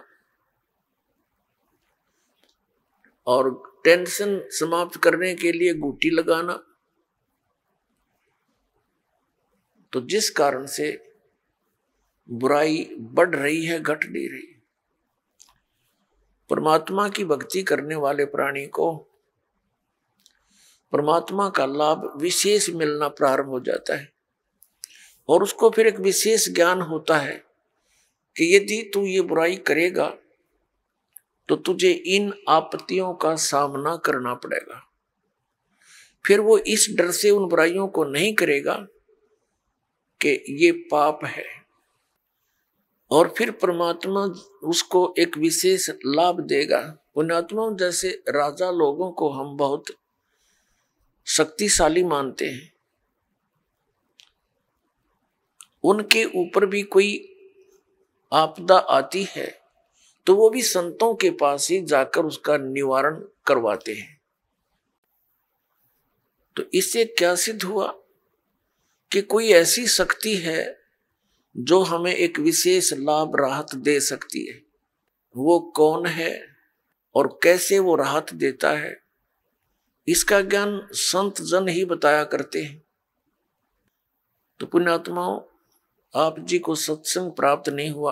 और टेंशन समाप्त करने के लिए गुटी लगाना तो जिस कारण से बुराई बढ़ रही है घट नहीं रही परमात्मा की भक्ति करने वाले प्राणी को परमात्मा का लाभ विशेष मिलना प्रारंभ हो जाता है और उसको फिर एक विशेष ज्ञान होता है कि यदि तू ये बुराई करेगा तो तुझे इन आपत्तियों का सामना करना पड़ेगा फिर वो इस डर से उन बुराइयों को नहीं करेगा कि ये पाप है और फिर परमात्मा उसको एक विशेष लाभ देगा पुणात्मा जैसे राजा लोगों को हम बहुत शक्तिशाली मानते हैं उनके ऊपर भी कोई आपदा आती है तो वो भी संतों के पास ही जाकर उसका निवारण करवाते हैं तो इससे क्या सिद्ध हुआ कि कोई ऐसी शक्ति है जो हमें एक विशेष लाभ राहत दे सकती है वो कौन है और कैसे वो राहत देता है इसका ज्ञान संत जन ही बताया करते हैं तो पुण्यात्माओं आप जी को सत्संग प्राप्त नहीं हुआ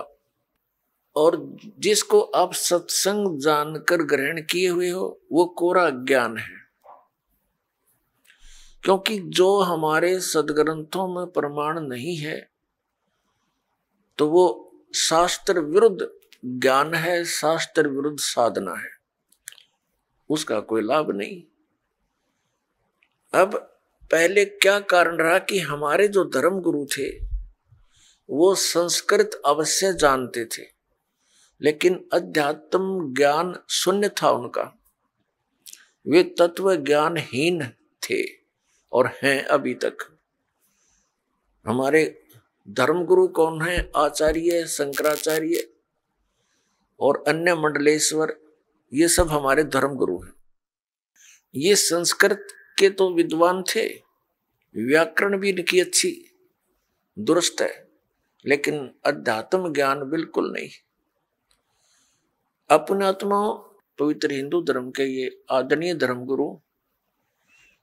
और जिसको आप सत्संग जानकर ग्रहण किए हुए हो वो कोरा ज्ञान है क्योंकि जो हमारे सदग्रंथों में प्रमाण नहीं है तो वो शास्त्र विरुद्ध ज्ञान है शास्त्र विरुद्ध साधना है उसका कोई लाभ नहीं अब पहले क्या कारण रहा कि हमारे जो धर्म गुरु थे वो संस्कृत अवश्य जानते थे लेकिन अध्यात्म ज्ञान शून्य था उनका वे तत्व ज्ञानहीन थे और हैं अभी तक हमारे धर्मगुरु कौन है आचार्य शंकराचार्य और अन्य मंडलेश्वर ये सब हमारे धर्मगुरु हैं ये संस्कृत के तो विद्वान थे व्याकरण भी इनकी अच्छी दुरुस्त है लेकिन अध्यात्म ज्ञान बिल्कुल नहीं अपनात्मा पवित्र हिंदू धर्म के ये आदरणीय धर्मगुरु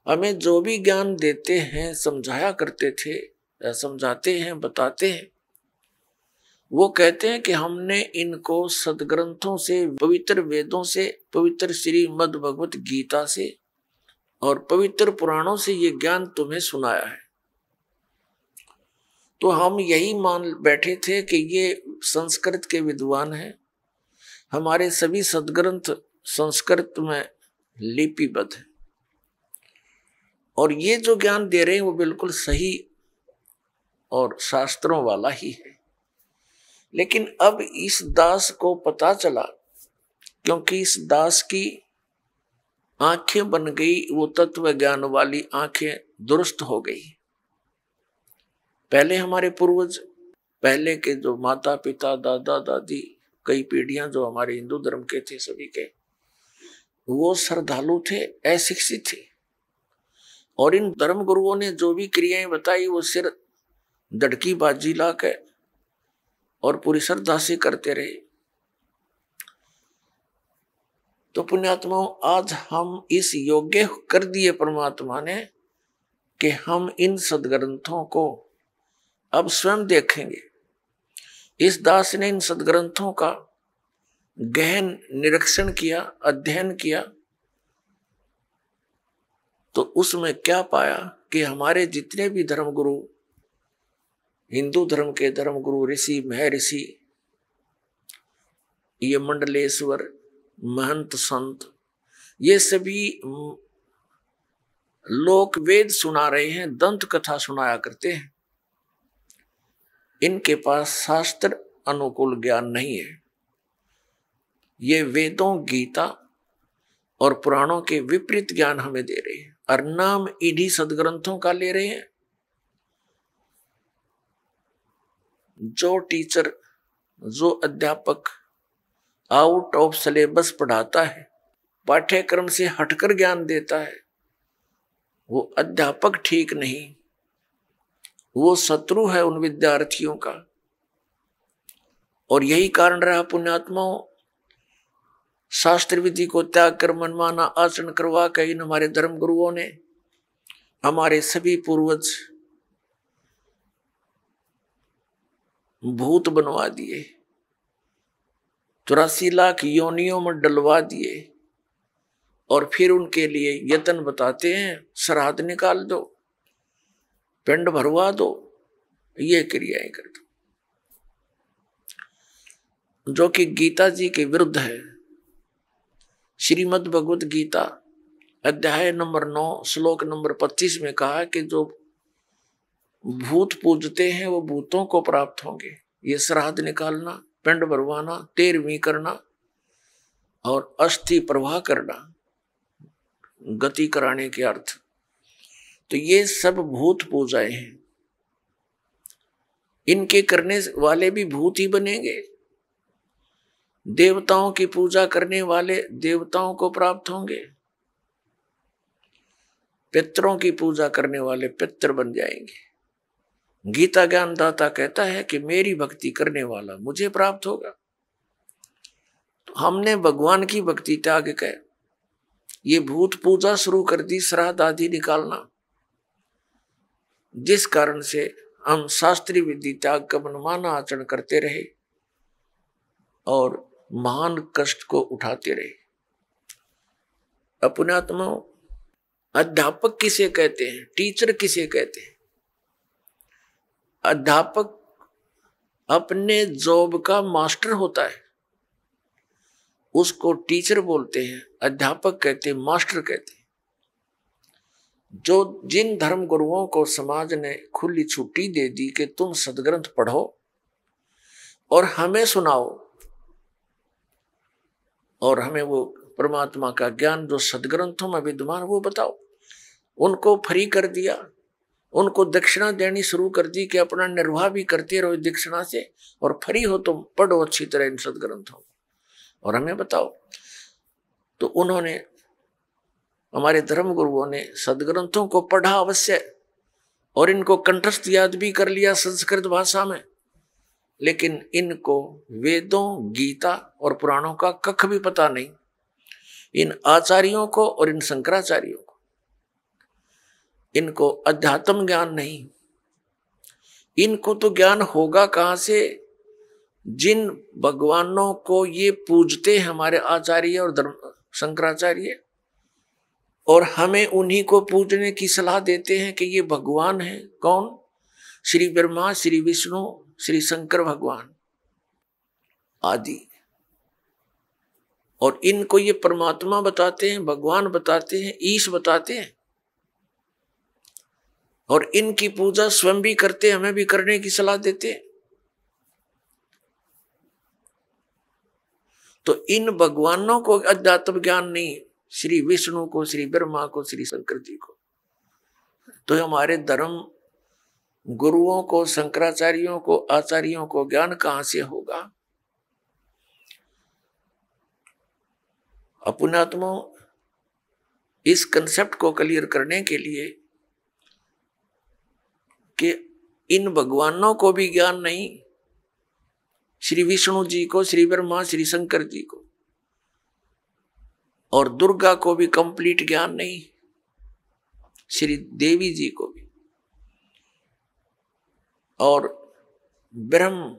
हमें जो भी ज्ञान देते हैं समझाया करते थे समझाते हैं बताते हैं वो कहते हैं कि हमने इनको सदग्रंथों से पवित्र वेदों से पवित्र श्री मद भगवत गीता से और पवित्र पुराणों से ये ज्ञान तुम्हें सुनाया है तो हम यही मान बैठे थे कि ये संस्कृत के विद्वान हैं हमारे सभी सदग्रंथ संस्कृत में लिपिबद्ध है और ये जो ज्ञान दे रहे हैं वो बिल्कुल सही और शास्त्रों वाला ही है लेकिन अब इस दास को पता चला क्योंकि इस दास की आंखें बन गई वो तत्व ज्ञान वाली आंखें दुरुस्त हो गई पहले हमारे पूर्वज पहले के जो माता पिता दादा दादी कई पीढ़ियां जो हमारे हिंदू धर्म के थे सभी के वो श्रद्धालु थे अशिक्षित थे और इन धर्म गुरुओं ने जो भी क्रियाएं बताई वो सिर दड़की बाजी ला के और पूरी श्रद्धा से करते रहे तो पुण्यात्माओं आज हम इस योग्य कर दिए परमात्मा ने कि हम इन सदग्रंथों को अब स्वयं देखेंगे इस दास ने इन सदग्रंथों का गहन निरीक्षण किया अध्ययन किया तो उसमें क्या पाया कि हमारे जितने भी धर्मगुरु हिंदू धर्म के धर्मगुरु ऋषि महर्षि ये मंडलेश्वर महंत संत ये सभी लोक वेद सुना रहे हैं दंत कथा सुनाया करते हैं इनके पास शास्त्र अनुकूल ज्ञान नहीं है ये वेदों गीता और पुराणों के विपरीत ज्ञान हमें दे रहे हैं और नाम इन्हीं सदग्रंथों का ले रहे हैं जो टीचर जो अध्यापक आउट ऑफ सिलेबस पढ़ाता है पाठ्यक्रम से हटकर ज्ञान देता है वो अध्यापक ठीक नहीं वो शत्रु है उन विद्यार्थियों का और यही कारण रहा पुण्यात्माओं शास्त्र विधि को त्याग कर मनमाना आचरण करवा कर इन हमारे धर्म गुरुओं ने हमारे सभी पूर्वज भूत बनवा दिए चौरासी लाख योनियों में डलवा दिए और फिर उनके लिए यतन बताते हैं श्राद्ध निकाल दो पिंड भरवा दो ये क्रियाएं कर दो जो कि गीता जी के विरुद्ध है श्रीमद् भगवत गीता अध्याय नंबर नौ श्लोक नंबर पच्चीस में कहा कि जो भूत पूजते हैं वो भूतों को प्राप्त होंगे ये श्राद्ध निकालना पिंड भरवाना तेरवी करना और अस्थि प्रवाह करना गति कराने के अर्थ तो ये सब भूत पूजाएं हैं इनके करने वाले भी भूत ही बनेंगे देवताओं की पूजा करने वाले देवताओं को प्राप्त होंगे पितरों की पूजा करने वाले पितर बन जाएंगे गीता ज्ञानदाता कहता है कि मेरी भक्ति करने वाला मुझे प्राप्त होगा तो हमने भगवान की भक्ति त्याग कह ये भूत पूजा शुरू कर दी श्राद्ध आदि निकालना जिस कारण से हम शास्त्रीय विधि त्याग का मनमाना आचरण करते रहे और महान कष्ट को उठाते रहे अपनात्मा अध्यापक किसे कहते हैं टीचर किसे कहते हैं अध्यापक अपने जॉब का मास्टर होता है उसको टीचर बोलते हैं अध्यापक कहते हैं मास्टर कहते हैं जो जिन धर्म गुरुओं को समाज ने खुली छुट्टी दे दी कि तुम सदग्रंथ पढ़ो और हमें सुनाओ और हमें वो परमात्मा का ज्ञान जो सदग्रंथों में विद्यमान वो बताओ उनको फ्री कर दिया उनको दक्षिणा देनी शुरू कर दी कि अपना निर्वाह भी करते रहो दक्षिणा से और फ्री हो तुम पढ़ो अच्छी तरह इन सदग्रंथों और हमें बताओ तो उन्होंने हमारे धर्म गुरुओं ने सदग्रंथों को पढ़ा अवश्य और इनको कंठस्थ याद भी कर लिया संस्कृत भाषा में लेकिन इनको वेदों गीता और पुराणों का कख भी पता नहीं इन आचार्यों को और इन शंकराचार्यों को इनको अध्यात्म ज्ञान नहीं इनको तो ज्ञान होगा कहां से जिन भगवानों को ये पूजते हमारे आचार्य और धर्म शंकराचार्य और हमें उन्हीं को पूजने की सलाह देते हैं कि ये भगवान है कौन श्री ब्रह्मा श्री विष्णु श्री शंकर भगवान आदि और इनको ये परमात्मा बताते हैं भगवान बताते हैं ईश बताते हैं और इनकी पूजा स्वयं भी करते हमें भी करने की सलाह देते हैं तो इन भगवानों को अध्यात्म ज्ञान नहीं श्री विष्णु को श्री ब्रह्मा को श्री शंकर जी को तो हमारे धर्म गुरुओं को शंकराचार्यों को आचार्यों को ज्ञान कहां से होगा अपुणात्मो इस कंसेप्ट को क्लियर करने के लिए कि इन भगवानों को भी ज्ञान नहीं श्री विष्णु जी को श्री ब्रह्मा श्री शंकर जी को और दुर्गा को भी कंप्लीट ज्ञान नहीं श्री देवी जी को भी और ब्रह्म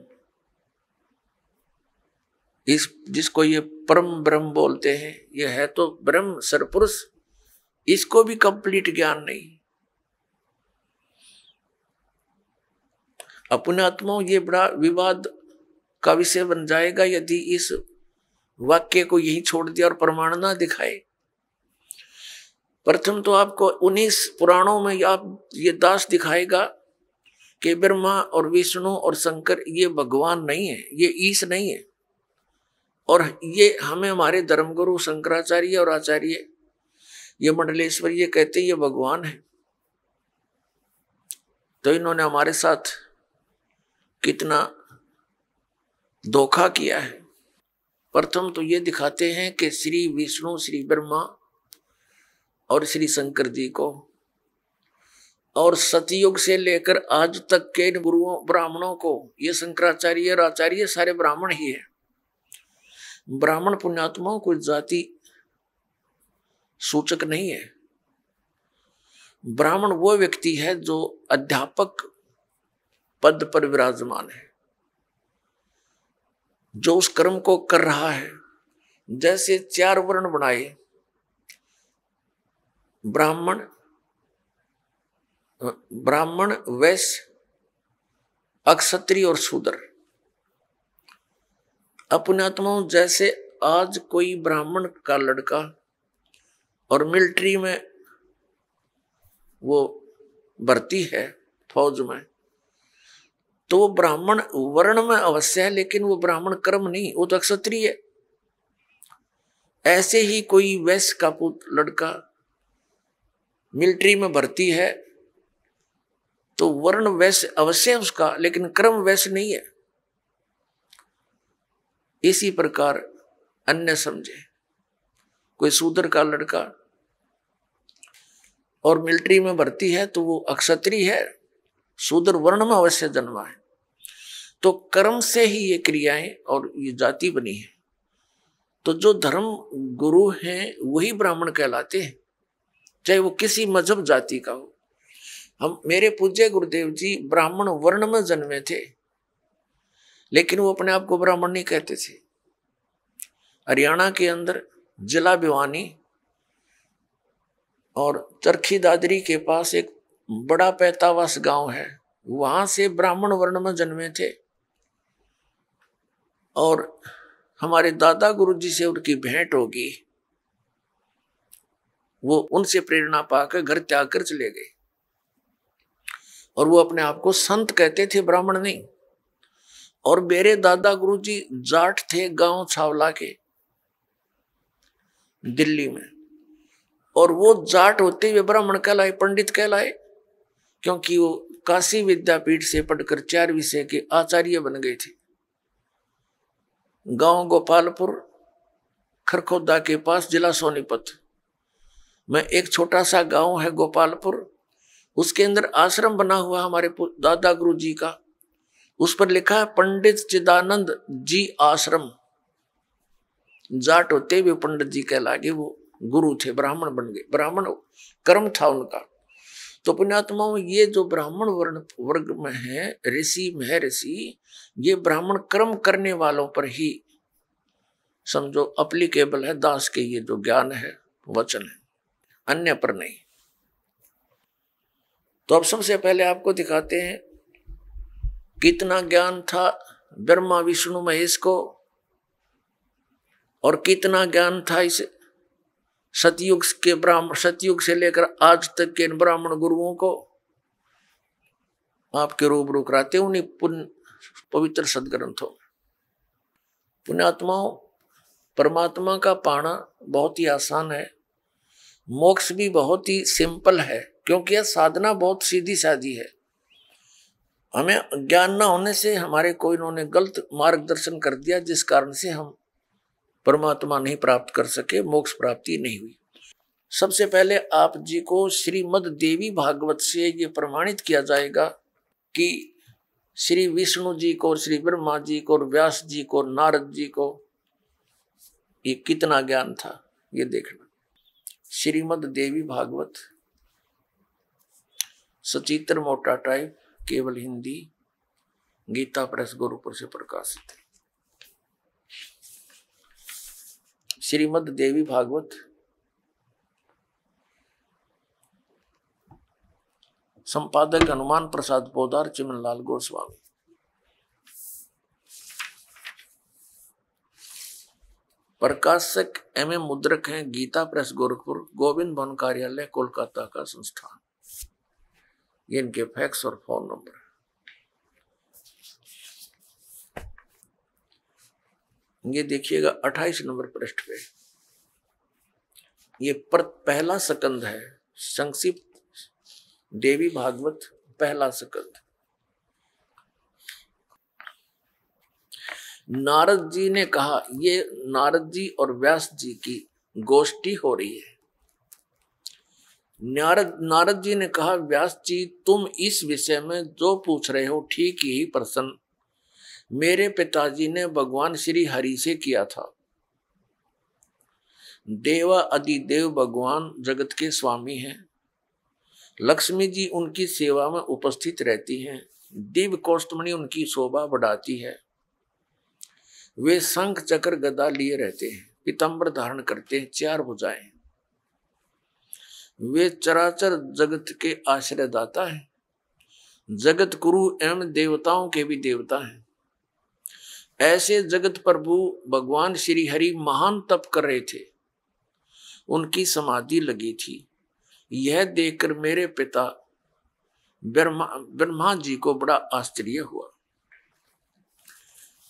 इस जिसको ये परम ब्रह्म बोलते हैं ये है तो ब्रह्म सरपुरुष इसको भी कंप्लीट ज्ञान नहीं आत्मा ये बड़ा विवाद का विषय बन जाएगा यदि इस वाक्य को यही छोड़ दिया और प्रमाण ना दिखाए प्रथम तो आपको उन्नीस पुराणों में आप ये दास दिखाएगा कि ब्रह्मा और विष्णु और शंकर ये भगवान नहीं है ये ईश नहीं है और ये हमें हमारे धर्मगुरु शंकराचार्य और आचार्य ये मंडलेश्वर ये कहते ये भगवान है तो इन्होंने हमारे साथ कितना धोखा किया है प्रथम तो ये दिखाते हैं कि श्री विष्णु श्री ब्रह्मा और श्री शंकर जी को और सतयुग से लेकर आज तक के इन गुरुओं ब्राह्मणों को ये शंकराचार्य और आचार्य सारे ब्राह्मण ही है ब्राह्मण पुण्यात्माओं को जाति सूचक नहीं है ब्राह्मण वो व्यक्ति है जो अध्यापक पद पर विराजमान है जो उस कर्म को कर रहा है जैसे चार वर्ण बनाए ब्राह्मण ब्राह्मण वैश्य अक्षत्री और अपने आत्माओं जैसे आज कोई ब्राह्मण का लड़का और मिलिट्री में वो भर्ती है फौज में तो वो ब्राह्मण वर्ण में अवश्य है लेकिन वो ब्राह्मण कर्म नहीं वो तो अक्षत्रिय है ऐसे ही कोई वैश्य का पुत लड़का मिलिट्री में भर्ती है तो वर्ण वैश्य अवश्य है उसका लेकिन कर्म वैश्य नहीं है इसी प्रकार अन्य समझे कोई सूदर का लड़का और मिलिट्री में भर्ती है तो वो अक्षत्री है शूद्र वर्ण में अवश्य जन्मा है तो कर्म से ही ये क्रियाएं और ये जाति बनी है तो जो धर्म गुरु हैं वही ब्राह्मण कहलाते हैं चाहे वो किसी मजहब जाति का हो हम मेरे पूज्य गुरुदेव जी ब्राह्मण वर्ण में जन्मे थे लेकिन वो अपने आप को ब्राह्मण नहीं कहते थे हरियाणा के अंदर जिला भिवानी और चरखी दादरी के पास एक बड़ा पैतावास गांव है वहां से ब्राह्मण वर्ण में जन्मे थे और हमारे दादा गुरु जी से उनकी भेंट होगी वो उनसे प्रेरणा पाकर घर त्याग कर चले गए और वो अपने आप को संत कहते थे ब्राह्मण नहीं और मेरे दादा गुरु जी जाट थे गांव छावला के दिल्ली में और वो जाट होते हुए ब्राह्मण कहलाए पंडित कहलाए क्योंकि वो काशी विद्यापीठ से पढ़कर चार विषय के आचार्य बन गए थे गांव गोपालपुर खरखोदा के पास जिला सोनीपत में एक छोटा सा गांव है गोपालपुर उसके अंदर आश्रम बना हुआ हमारे दादा गुरु जी का उस पर लिखा है पंडित चिदानंद जी आश्रम जाट होते हुए पंडित जी कहलागे वो गुरु थे ब्राह्मण बन गए ब्राह्मण कर्म था उनका तो पुण्यात्मा ये जो ब्राह्मण वर्ण वर्ग में है ऋषि मह ऋषि ये ब्राह्मण कर्म करने वालों पर ही समझो अप्लीकेबल है दास के ये जो ज्ञान है वचन है अन्य पर नहीं तो अब सबसे पहले आपको दिखाते हैं कितना ज्ञान था ब्रह्मा विष्णु महेश को और कितना ज्ञान था इस सतयुग के ब्राह्मण सतयुग से लेकर आज तक के इन ब्राह्मण गुरुओं को आपके रूबरू कराते उन्हीं पुण्य पवित्र सदग्रंथों पुण्यात्माओं परमात्मा का पाना बहुत ही आसान है मोक्ष भी बहुत ही सिंपल है क्योंकि यह साधना बहुत सीधी साधी है हमें ज्ञान ना होने से हमारे कोई इन्होंने गलत मार्गदर्शन कर दिया जिस कारण से हम परमात्मा नहीं प्राप्त कर सके मोक्ष प्राप्ति नहीं हुई सबसे पहले आप जी को श्रीमद देवी भागवत से ये प्रमाणित किया जाएगा कि श्री विष्णु जी को और श्री ब्रह्मा जी को और व्यास जी को नारद जी को ये कितना ज्ञान था ये देखना श्रीमद देवी भागवत सचित्र मोटा टाइप केवल हिंदी गीता प्रेस गुरुपुर से प्रकाशित है श्रीमद देवी भागवत संपादक हनुमान प्रसाद पोदार चिमनलाल गोस्वामी प्रकाशक एम ए मुद्रक हैं गीता प्रेस गोरखपुर गोविंद भवन कार्यालय कोलकाता का संस्थान ये इनके फैक्स और फोन नंबर है ये देखिएगा 28 नंबर पृष्ठ पे ये पर पहला सकंद है संक्षिप्त देवी भागवत पहला सकंद नारद जी ने कहा ये नारद जी और व्यास जी की गोष्ठी हो रही है नारद नारद जी ने कहा व्यास जी तुम इस विषय में जो पूछ रहे हो ठीक ही प्रश्न मेरे पिताजी ने भगवान श्री हरि से किया था देवा अधिदेव भगवान जगत के स्वामी हैं लक्ष्मी जी उनकी सेवा में उपस्थित रहती हैं दिव्य कोष्टमणि उनकी शोभा बढ़ाती है वे शंख चक्र गदा लिए रहते हैं पितंबर धारण करते हैं चार भुजाएं वे चराचर जगत के आश्रयदाता हैं जगत गुरु एवं देवताओं के भी देवता हैं ऐसे जगत प्रभु भगवान श्री हरि महान तप कर रहे थे उनकी समाधि लगी थी यह देखकर मेरे पिता ब्रह्मा ब्रह्मा जी को बड़ा आश्चर्य हुआ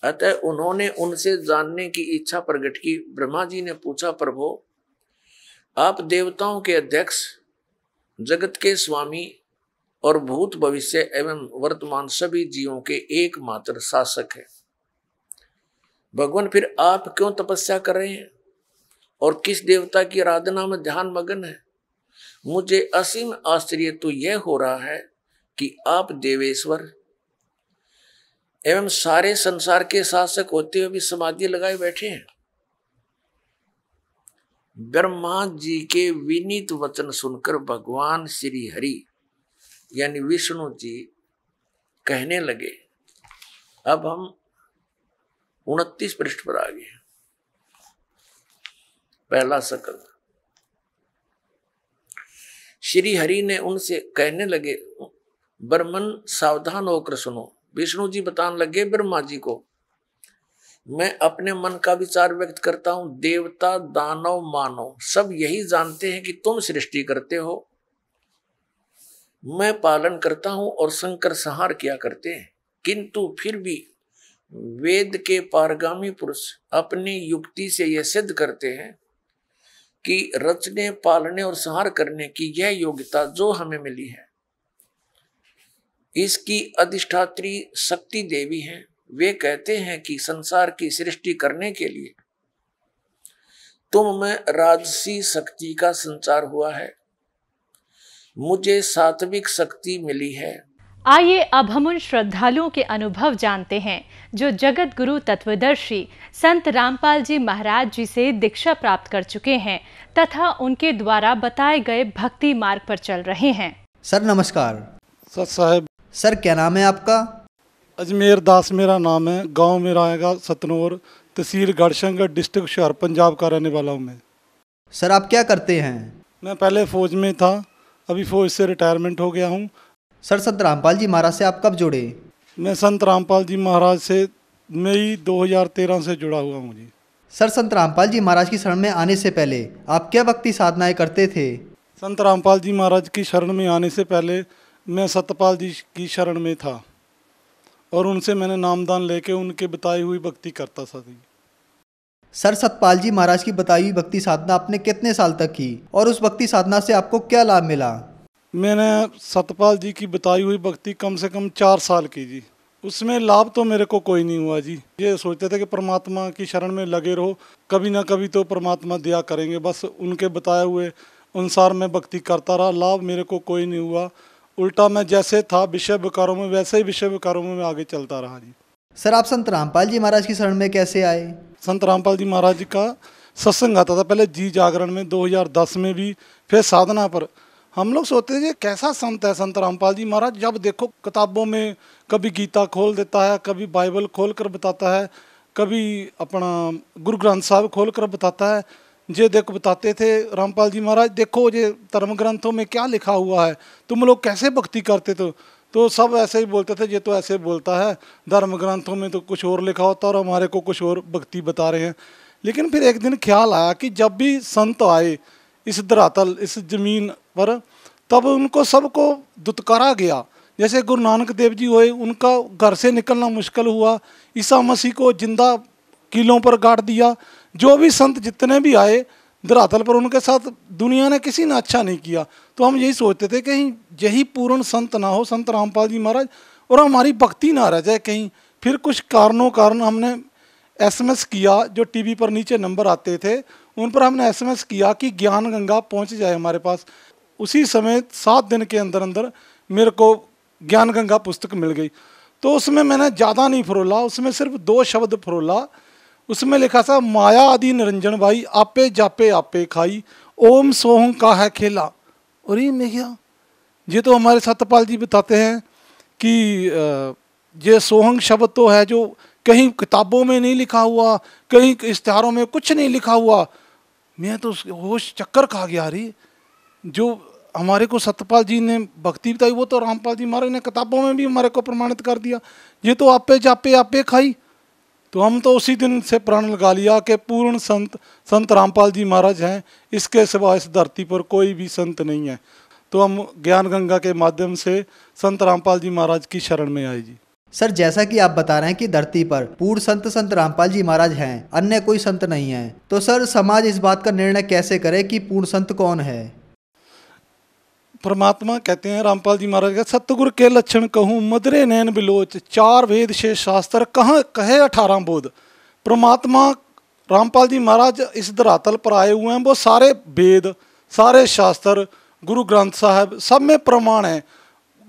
अतः उन्होंने उनसे जानने की इच्छा प्रकट की ब्रह्मा जी ने पूछा प्रभु आप देवताओं के अध्यक्ष जगत के स्वामी और भूत भविष्य एवं वर्तमान सभी जीवों के एकमात्र शासक हैं भगवान फिर आप क्यों तपस्या कर रहे हैं और किस देवता की आराधना में ध्यान मगन है मुझे असीम आश्चर्य तो यह हो रहा है कि आप देवेश्वर एवं सारे संसार के शासक होते हुए भी समाधि लगाए बैठे हैं ब्रह्मा जी के विनीत वचन सुनकर भगवान श्री हरि यानी विष्णु जी कहने लगे अब हम उनतीस पृष्ठ पर आ गया पहला सकल श्री हरि ने उनसे कहने लगे ब्रह्मन सावधान होकर सुनो विष्णु जी बताने लगे ब्रह्मा जी को मैं अपने मन का विचार व्यक्त करता हूं देवता दानव मानव सब यही जानते हैं कि तुम सृष्टि करते हो मैं पालन करता हूं और शंकर संहार किया करते हैं किंतु फिर भी वेद के पारगामी पुरुष अपनी युक्ति से यह सिद्ध करते हैं कि रचने पालने और संहार करने की यह योग्यता जो हमें मिली है इसकी अधिष्ठात्री शक्ति देवी हैं वे कहते हैं कि संसार की सृष्टि करने के लिए तुम में राजसी शक्ति का संचार हुआ है मुझे सात्विक शक्ति मिली है आइए अब हम उन श्रद्धालुओं के अनुभव जानते हैं जो जगत गुरु तत्वदर्शी संत रामपाल जी महाराज जी से दीक्षा प्राप्त कर चुके हैं तथा उनके द्वारा बताए गए भक्ति मार्ग पर चल रहे हैं सर नमस्कार सर साहब सर क्या नाम है आपका अजमेर दास मेरा नाम है गांव मेरा आएगा सतनौर तहसील गढ़शंग डिस्ट्रिक्ट शहर पंजाब का रहने वाला हूँ मैं सर आप क्या करते हैं मैं पहले फ़ौज में था अभी फ़ौज से रिटायरमेंट हो गया हूँ सर संत रामपाल जी महाराज से आप कब जुड़े मैं संत रामपाल जी महाराज से मई 2013 से जुड़ा हुआ हूँ जी सर संत रामपाल जी महाराज की शरण में आने से पहले आप क्या भक्ति साधनाएं करते थे संत रामपाल जी महाराज की शरण में आने से पहले मैं सतपाल जी की शरण में था और उनसे मैंने नामदान लेके उनके बताई हुई भक्ति करता था सर सतपाल जी महाराज की बताई हुई भक्ति साधना आपने कितने साल तक की और उस भक्ति साधना से आपको क्या लाभ मिला मैंने सतपाल जी की बताई हुई भक्ति कम से कम चार साल की जी उसमें लाभ तो मेरे को कोई नहीं हुआ जी ये सोचते थे कि परमात्मा की शरण में लगे रहो कभी ना कभी तो परमात्मा दिया करेंगे बस उनके बताए हुए अनुसार मैं भक्ति करता रहा लाभ मेरे को कोई नहीं हुआ उल्टा मैं जैसे था विषय विकारों में वैसे ही विषय विकारों में मैं आगे चलता रहा जी सर आप संत रामपाल जी महाराज की शरण में कैसे आए संत रामपाल जी महाराज जी का सत्संग आता था पहले जी जागरण में 2010 में भी फिर साधना पर हम लोग सोचते थे कैसा संत है संत रामपाल जी महाराज जब देखो किताबों में कभी गीता खोल देता है कभी बाइबल खोल कर बताता है कभी अपना गुरु ग्रंथ साहब खोल कर बताता है जे देखो बताते थे रामपाल जी महाराज देखो ये धर्म ग्रंथों में क्या लिखा हुआ है तुम लोग कैसे भक्ति करते थे तो सब ऐसे ही बोलते थे ये तो ऐसे बोलता है धर्म ग्रंथों में तो कुछ और लिखा होता है और हमारे को कुछ और भक्ति बता रहे हैं लेकिन फिर एक दिन ख्याल आया कि जब भी संत आए इस धरातल इस जमीन पर तब उनको सबको दुतकारा गया जैसे गुरु नानक देव जी हुए उनका घर से निकलना मुश्किल हुआ ईसा मसीह को जिंदा किलों पर गाड़ दिया जो भी संत जितने भी आए धरातल पर उनके साथ दुनिया ने किसी ने अच्छा नहीं किया तो हम यही सोचते थे कहीं यही पूर्ण संत ना हो संत रामपाल जी महाराज और हमारी भक्ति ना रह जाए कहीं फिर कुछ कारणों कारण हमने एसएमएस किया जो टीवी पर नीचे नंबर आते थे उन पर हमने एसएमएस किया कि ज्ञान गंगा पहुँच जाए हमारे पास उसी समय सात दिन के अंदर अंदर मेरे को ज्ञान गंगा पुस्तक मिल गई तो उसमें मैंने ज़्यादा नहीं फरोला उसमें सिर्फ दो शब्द फरोला उसमें लिखा था माया आदि निरंजन भाई आपे जापे आपे खाई ओम सोह का है खेला और ये मैं क्या ये तो हमारे सत्यपाल जी बताते हैं कि ये सोहंग शब्द तो है जो कहीं किताबों में नहीं लिखा हुआ कहीं इश्तहारों में कुछ नहीं लिखा हुआ मैं तो होश चक्कर खा गया रही जो हमारे को सत्यपाल जी ने भक्ति बताई वो तो रामपाल जी महाराज ने किताबों में भी हमारे को प्रमाणित कर दिया ये तो आपे जापे आपे खाई तो हम तो उसी दिन से प्रण लगा लिया कि पूर्ण संत संत रामपाल जी महाराज हैं इसके सिवा इस धरती पर कोई भी संत नहीं है तो हम ज्ञान गंगा के माध्यम से संत रामपाल जी महाराज की शरण में आए जी सर जैसा कि आप बता रहे हैं कि धरती पर पूर्व संत संत रामपाल जी महाराज हैं अन्य कोई संत नहीं है तो सर समाज इस बात का निर्णय कैसे करे कि पूर्ण संत कौन है परमात्मा कहते हैं रामपाल जी महाराज का सतगुर के लक्षण कहूँ मदरे नैन बिलोच चार वेद शेष शास्त्र कहाँ कहे अठारह बोध परमात्मा रामपाल जी महाराज इस धरातल पर आए हुए हैं वो सारे वेद सारे शास्त्र गुरु ग्रंथ साहब सब में प्रमाण है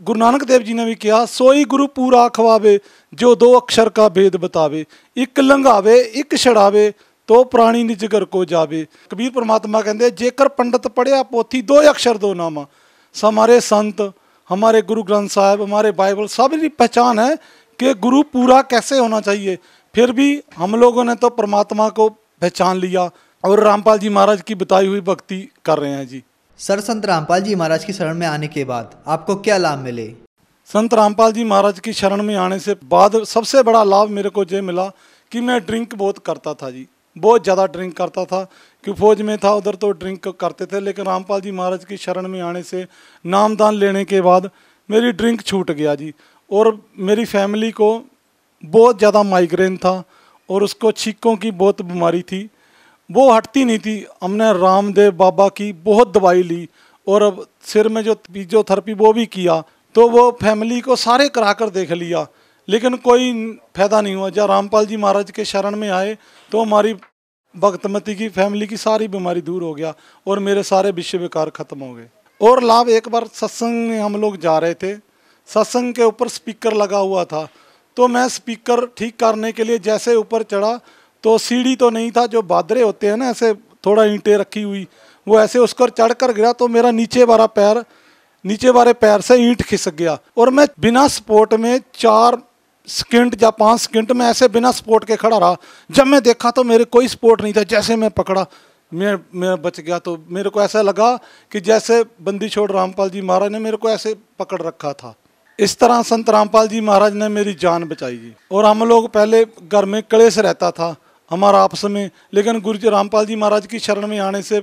गुरु नानक देव जी ने भी कहा सोई गुरु पूरा खवावे जो दो अक्षर का भेद बतावे एक लंघावे एक ਛੜਾਵੇ तो प्राणी निजगर को जावे कबीर परमात्मा कहें जेकर पंडित पढ़िया पोथी दो अक्षर दो ਦੋ हमारे संत हमारे गुरु ग्रंथ साहब हमारे बाइबल सब की पहचान है कि गुरु पूरा कैसे होना चाहिए फिर भी हम लोगों ने तो परमात्मा को पहचान लिया और रामपाल जी महाराज की बताई हुई भक्ति कर रहे हैं जी सर संत रामपाल जी महाराज की शरण में आने के बाद आपको क्या लाभ मिले संत रामपाल जी महाराज की शरण में आने से बाद सबसे बड़ा लाभ मेरे को ये मिला कि मैं ड्रिंक बहुत करता था जी बहुत ज़्यादा ड्रिंक करता था क्यों फौज में था उधर तो ड्रिंक करते थे लेकिन रामपाल जी महाराज की शरण में आने से नामदान लेने के बाद मेरी ड्रिंक छूट गया जी और मेरी फैमिली को बहुत ज़्यादा माइग्रेन था और उसको छिक्कों की बहुत बीमारी थी वो हटती नहीं थी हमने रामदेव बाबा की बहुत दवाई ली और अब सिर में जो फिजियोथेरेपी वो भी किया तो वो फैमिली को सारे करा कर देख लिया लेकिन कोई फायदा नहीं हुआ जब रामपाल जी महाराज के शरण में आए तो हमारी भक्तमती की फैमिली की सारी बीमारी दूर हो गया और मेरे सारे विश्व विकार खत्म हो गए और लाभ एक बार सत्संग में हम लोग जा रहे थे सत्संग के ऊपर स्पीकर लगा हुआ था तो मैं स्पीकर ठीक करने के लिए जैसे ऊपर चढ़ा तो सीढ़ी तो नहीं था जो बादरे होते हैं ना ऐसे थोड़ा ईंटे रखी हुई वो ऐसे उस पर चढ़ कर गिरा तो मेरा नीचे वाला पैर नीचे वाले पैर से ईंट खिसक गया और मैं बिना सपोर्ट में चार सेकेंड या पाँच सेकेंड में ऐसे बिना सपोर्ट के खड़ा रहा जब मैं देखा तो मेरे कोई सपोर्ट नहीं था जैसे मैं पकड़ा मैं मैं बच गया तो मेरे को ऐसा लगा कि जैसे बंदी छोड़ रामपाल जी महाराज ने मेरे को ऐसे पकड़ रखा था इस तरह संत रामपाल जी महाराज ने मेरी जान बचाई जी और हम लोग पहले घर में कड़े से रहता था हमारा आपस में लेकिन गुरु जी रामपाल जी महाराज की शरण में आने से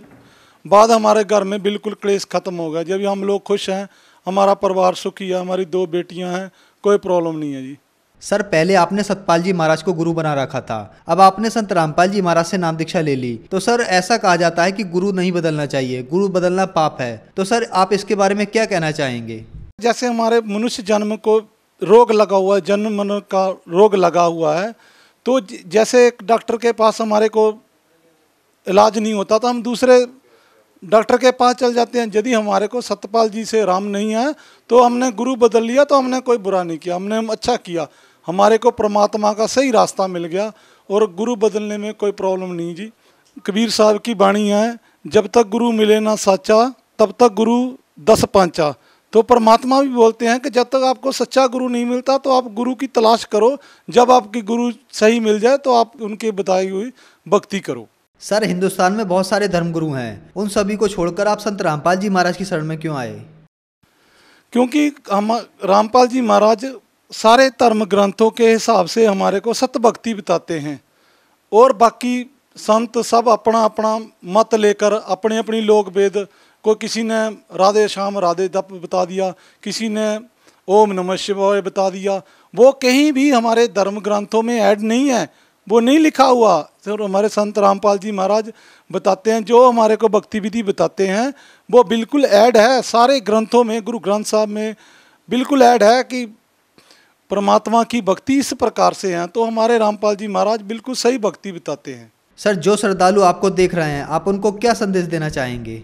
बाद हमारे घर में बिल्कुल क्लेश खत्म हो गया जब हम लोग खुश हैं हमारा परिवार सुखी है हमारी दो बेटियां हैं कोई प्रॉब्लम नहीं है जी सर पहले आपने सतपाल जी महाराज को गुरु बना रखा था अब आपने संत रामपाल जी महाराज से नाम दीक्षा ले ली तो सर ऐसा कहा जाता है कि गुरु नहीं बदलना चाहिए गुरु बदलना पाप है तो सर आप इसके बारे में क्या कहना चाहेंगे जैसे हमारे मनुष्य जन्म को रोग लगा हुआ है जन्म मन का रोग लगा हुआ है तो जैसे एक डॉक्टर के पास हमारे को इलाज नहीं होता तो हम दूसरे डॉक्टर के पास चल जाते हैं यदि हमारे को सतपाल जी से राम नहीं है तो हमने गुरु बदल लिया तो हमने कोई बुरा नहीं किया हमने अच्छा किया हमारे को परमात्मा का सही रास्ता मिल गया और गुरु बदलने में कोई प्रॉब्लम नहीं जी कबीर साहब की बाणी है जब तक गुरु मिले ना साचा तब तक गुरु दस पाँचा तो परमात्मा भी बोलते हैं कि जब तक आपको सच्चा गुरु नहीं मिलता तो आप गुरु की तलाश करो जब आपकी गुरु सही मिल जाए तो आप उनके बताई हुई भक्ति करो सर हिंदुस्तान में बहुत सारे धर्मगुरु हैं उन सभी को छोड़कर आप संत रामपाल जी महाराज की शरण में क्यों आए क्योंकि हम रामपाल जी महाराज सारे धर्म ग्रंथों के हिसाब से हमारे को भक्ति बिताते हैं और बाकी संत सब अपना अपना मत लेकर अपने अपनी लोक वेद कोई किसी ने राधे श्याम राधे दप बता दिया किसी ने ओम नमः शिवाय बता दिया वो कहीं भी हमारे धर्म ग्रंथों में ऐड नहीं है वो नहीं लिखा हुआ सर हमारे संत रामपाल जी महाराज बताते हैं जो हमारे को भक्ति विधि बताते हैं वो बिल्कुल ऐड है सारे ग्रंथों में गुरु ग्रंथ साहब में बिल्कुल ऐड है कि परमात्मा की भक्ति इस प्रकार से है तो हमारे रामपाल जी महाराज बिल्कुल सही भक्ति बताते हैं सर जो श्रद्धालु आपको देख रहे हैं आप उनको क्या संदेश देना चाहेंगे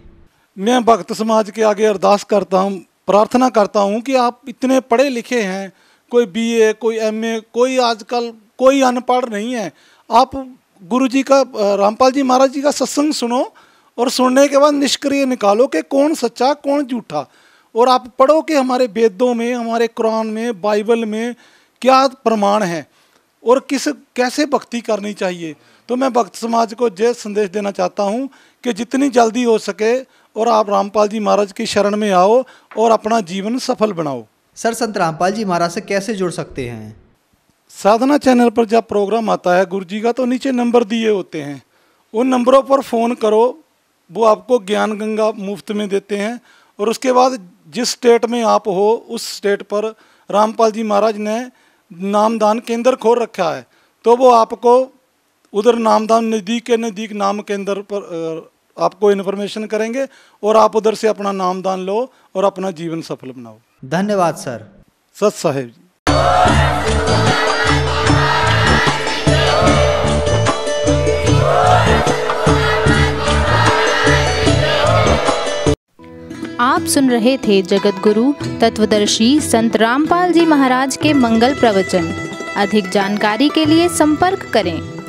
मैं भक्त समाज के आगे अरदास करता हूँ प्रार्थना करता हूँ कि आप इतने पढ़े लिखे हैं कोई बीए कोई एमए कोई आजकल कोई अनपढ़ नहीं है आप गुरु जी का रामपाल जी महाराज जी का सत्संग सुनो और सुनने के बाद निष्क्रिय निकालो कि कौन सच्चा कौन झूठा और आप पढ़ो कि हमारे वेदों में हमारे कुरान में बाइबल में क्या प्रमाण है और किस कैसे भक्ति करनी चाहिए तो मैं भक्त समाज को जय संदेश देना चाहता हूँ कि जितनी जल्दी हो सके और आप रामपाल जी महाराज की शरण में आओ और अपना जीवन सफल बनाओ सर संत रामपाल जी महाराज से कैसे जुड़ सकते हैं साधना चैनल पर जब प्रोग्राम आता है गुरु जी का तो नीचे नंबर दिए होते हैं उन नंबरों पर फ़ोन करो वो आपको ज्ञान गंगा मुफ्त में देते हैं और उसके बाद जिस स्टेट में आप हो उस स्टेट पर रामपाल जी महाराज ने नामदान केंद्र खोल रखा है तो वो आपको उधर नामदान नज़दीक के नज़दीक नाम केंद्र पर आपको इन्फॉर्मेशन करेंगे और आप उधर से अपना नाम दान लो और अपना जीवन सफल बनाओ धन्यवाद सर सत साहेब जी आप सुन रहे थे जगत गुरु तत्वदर्शी संत रामपाल जी महाराज के मंगल प्रवचन अधिक जानकारी के लिए संपर्क करें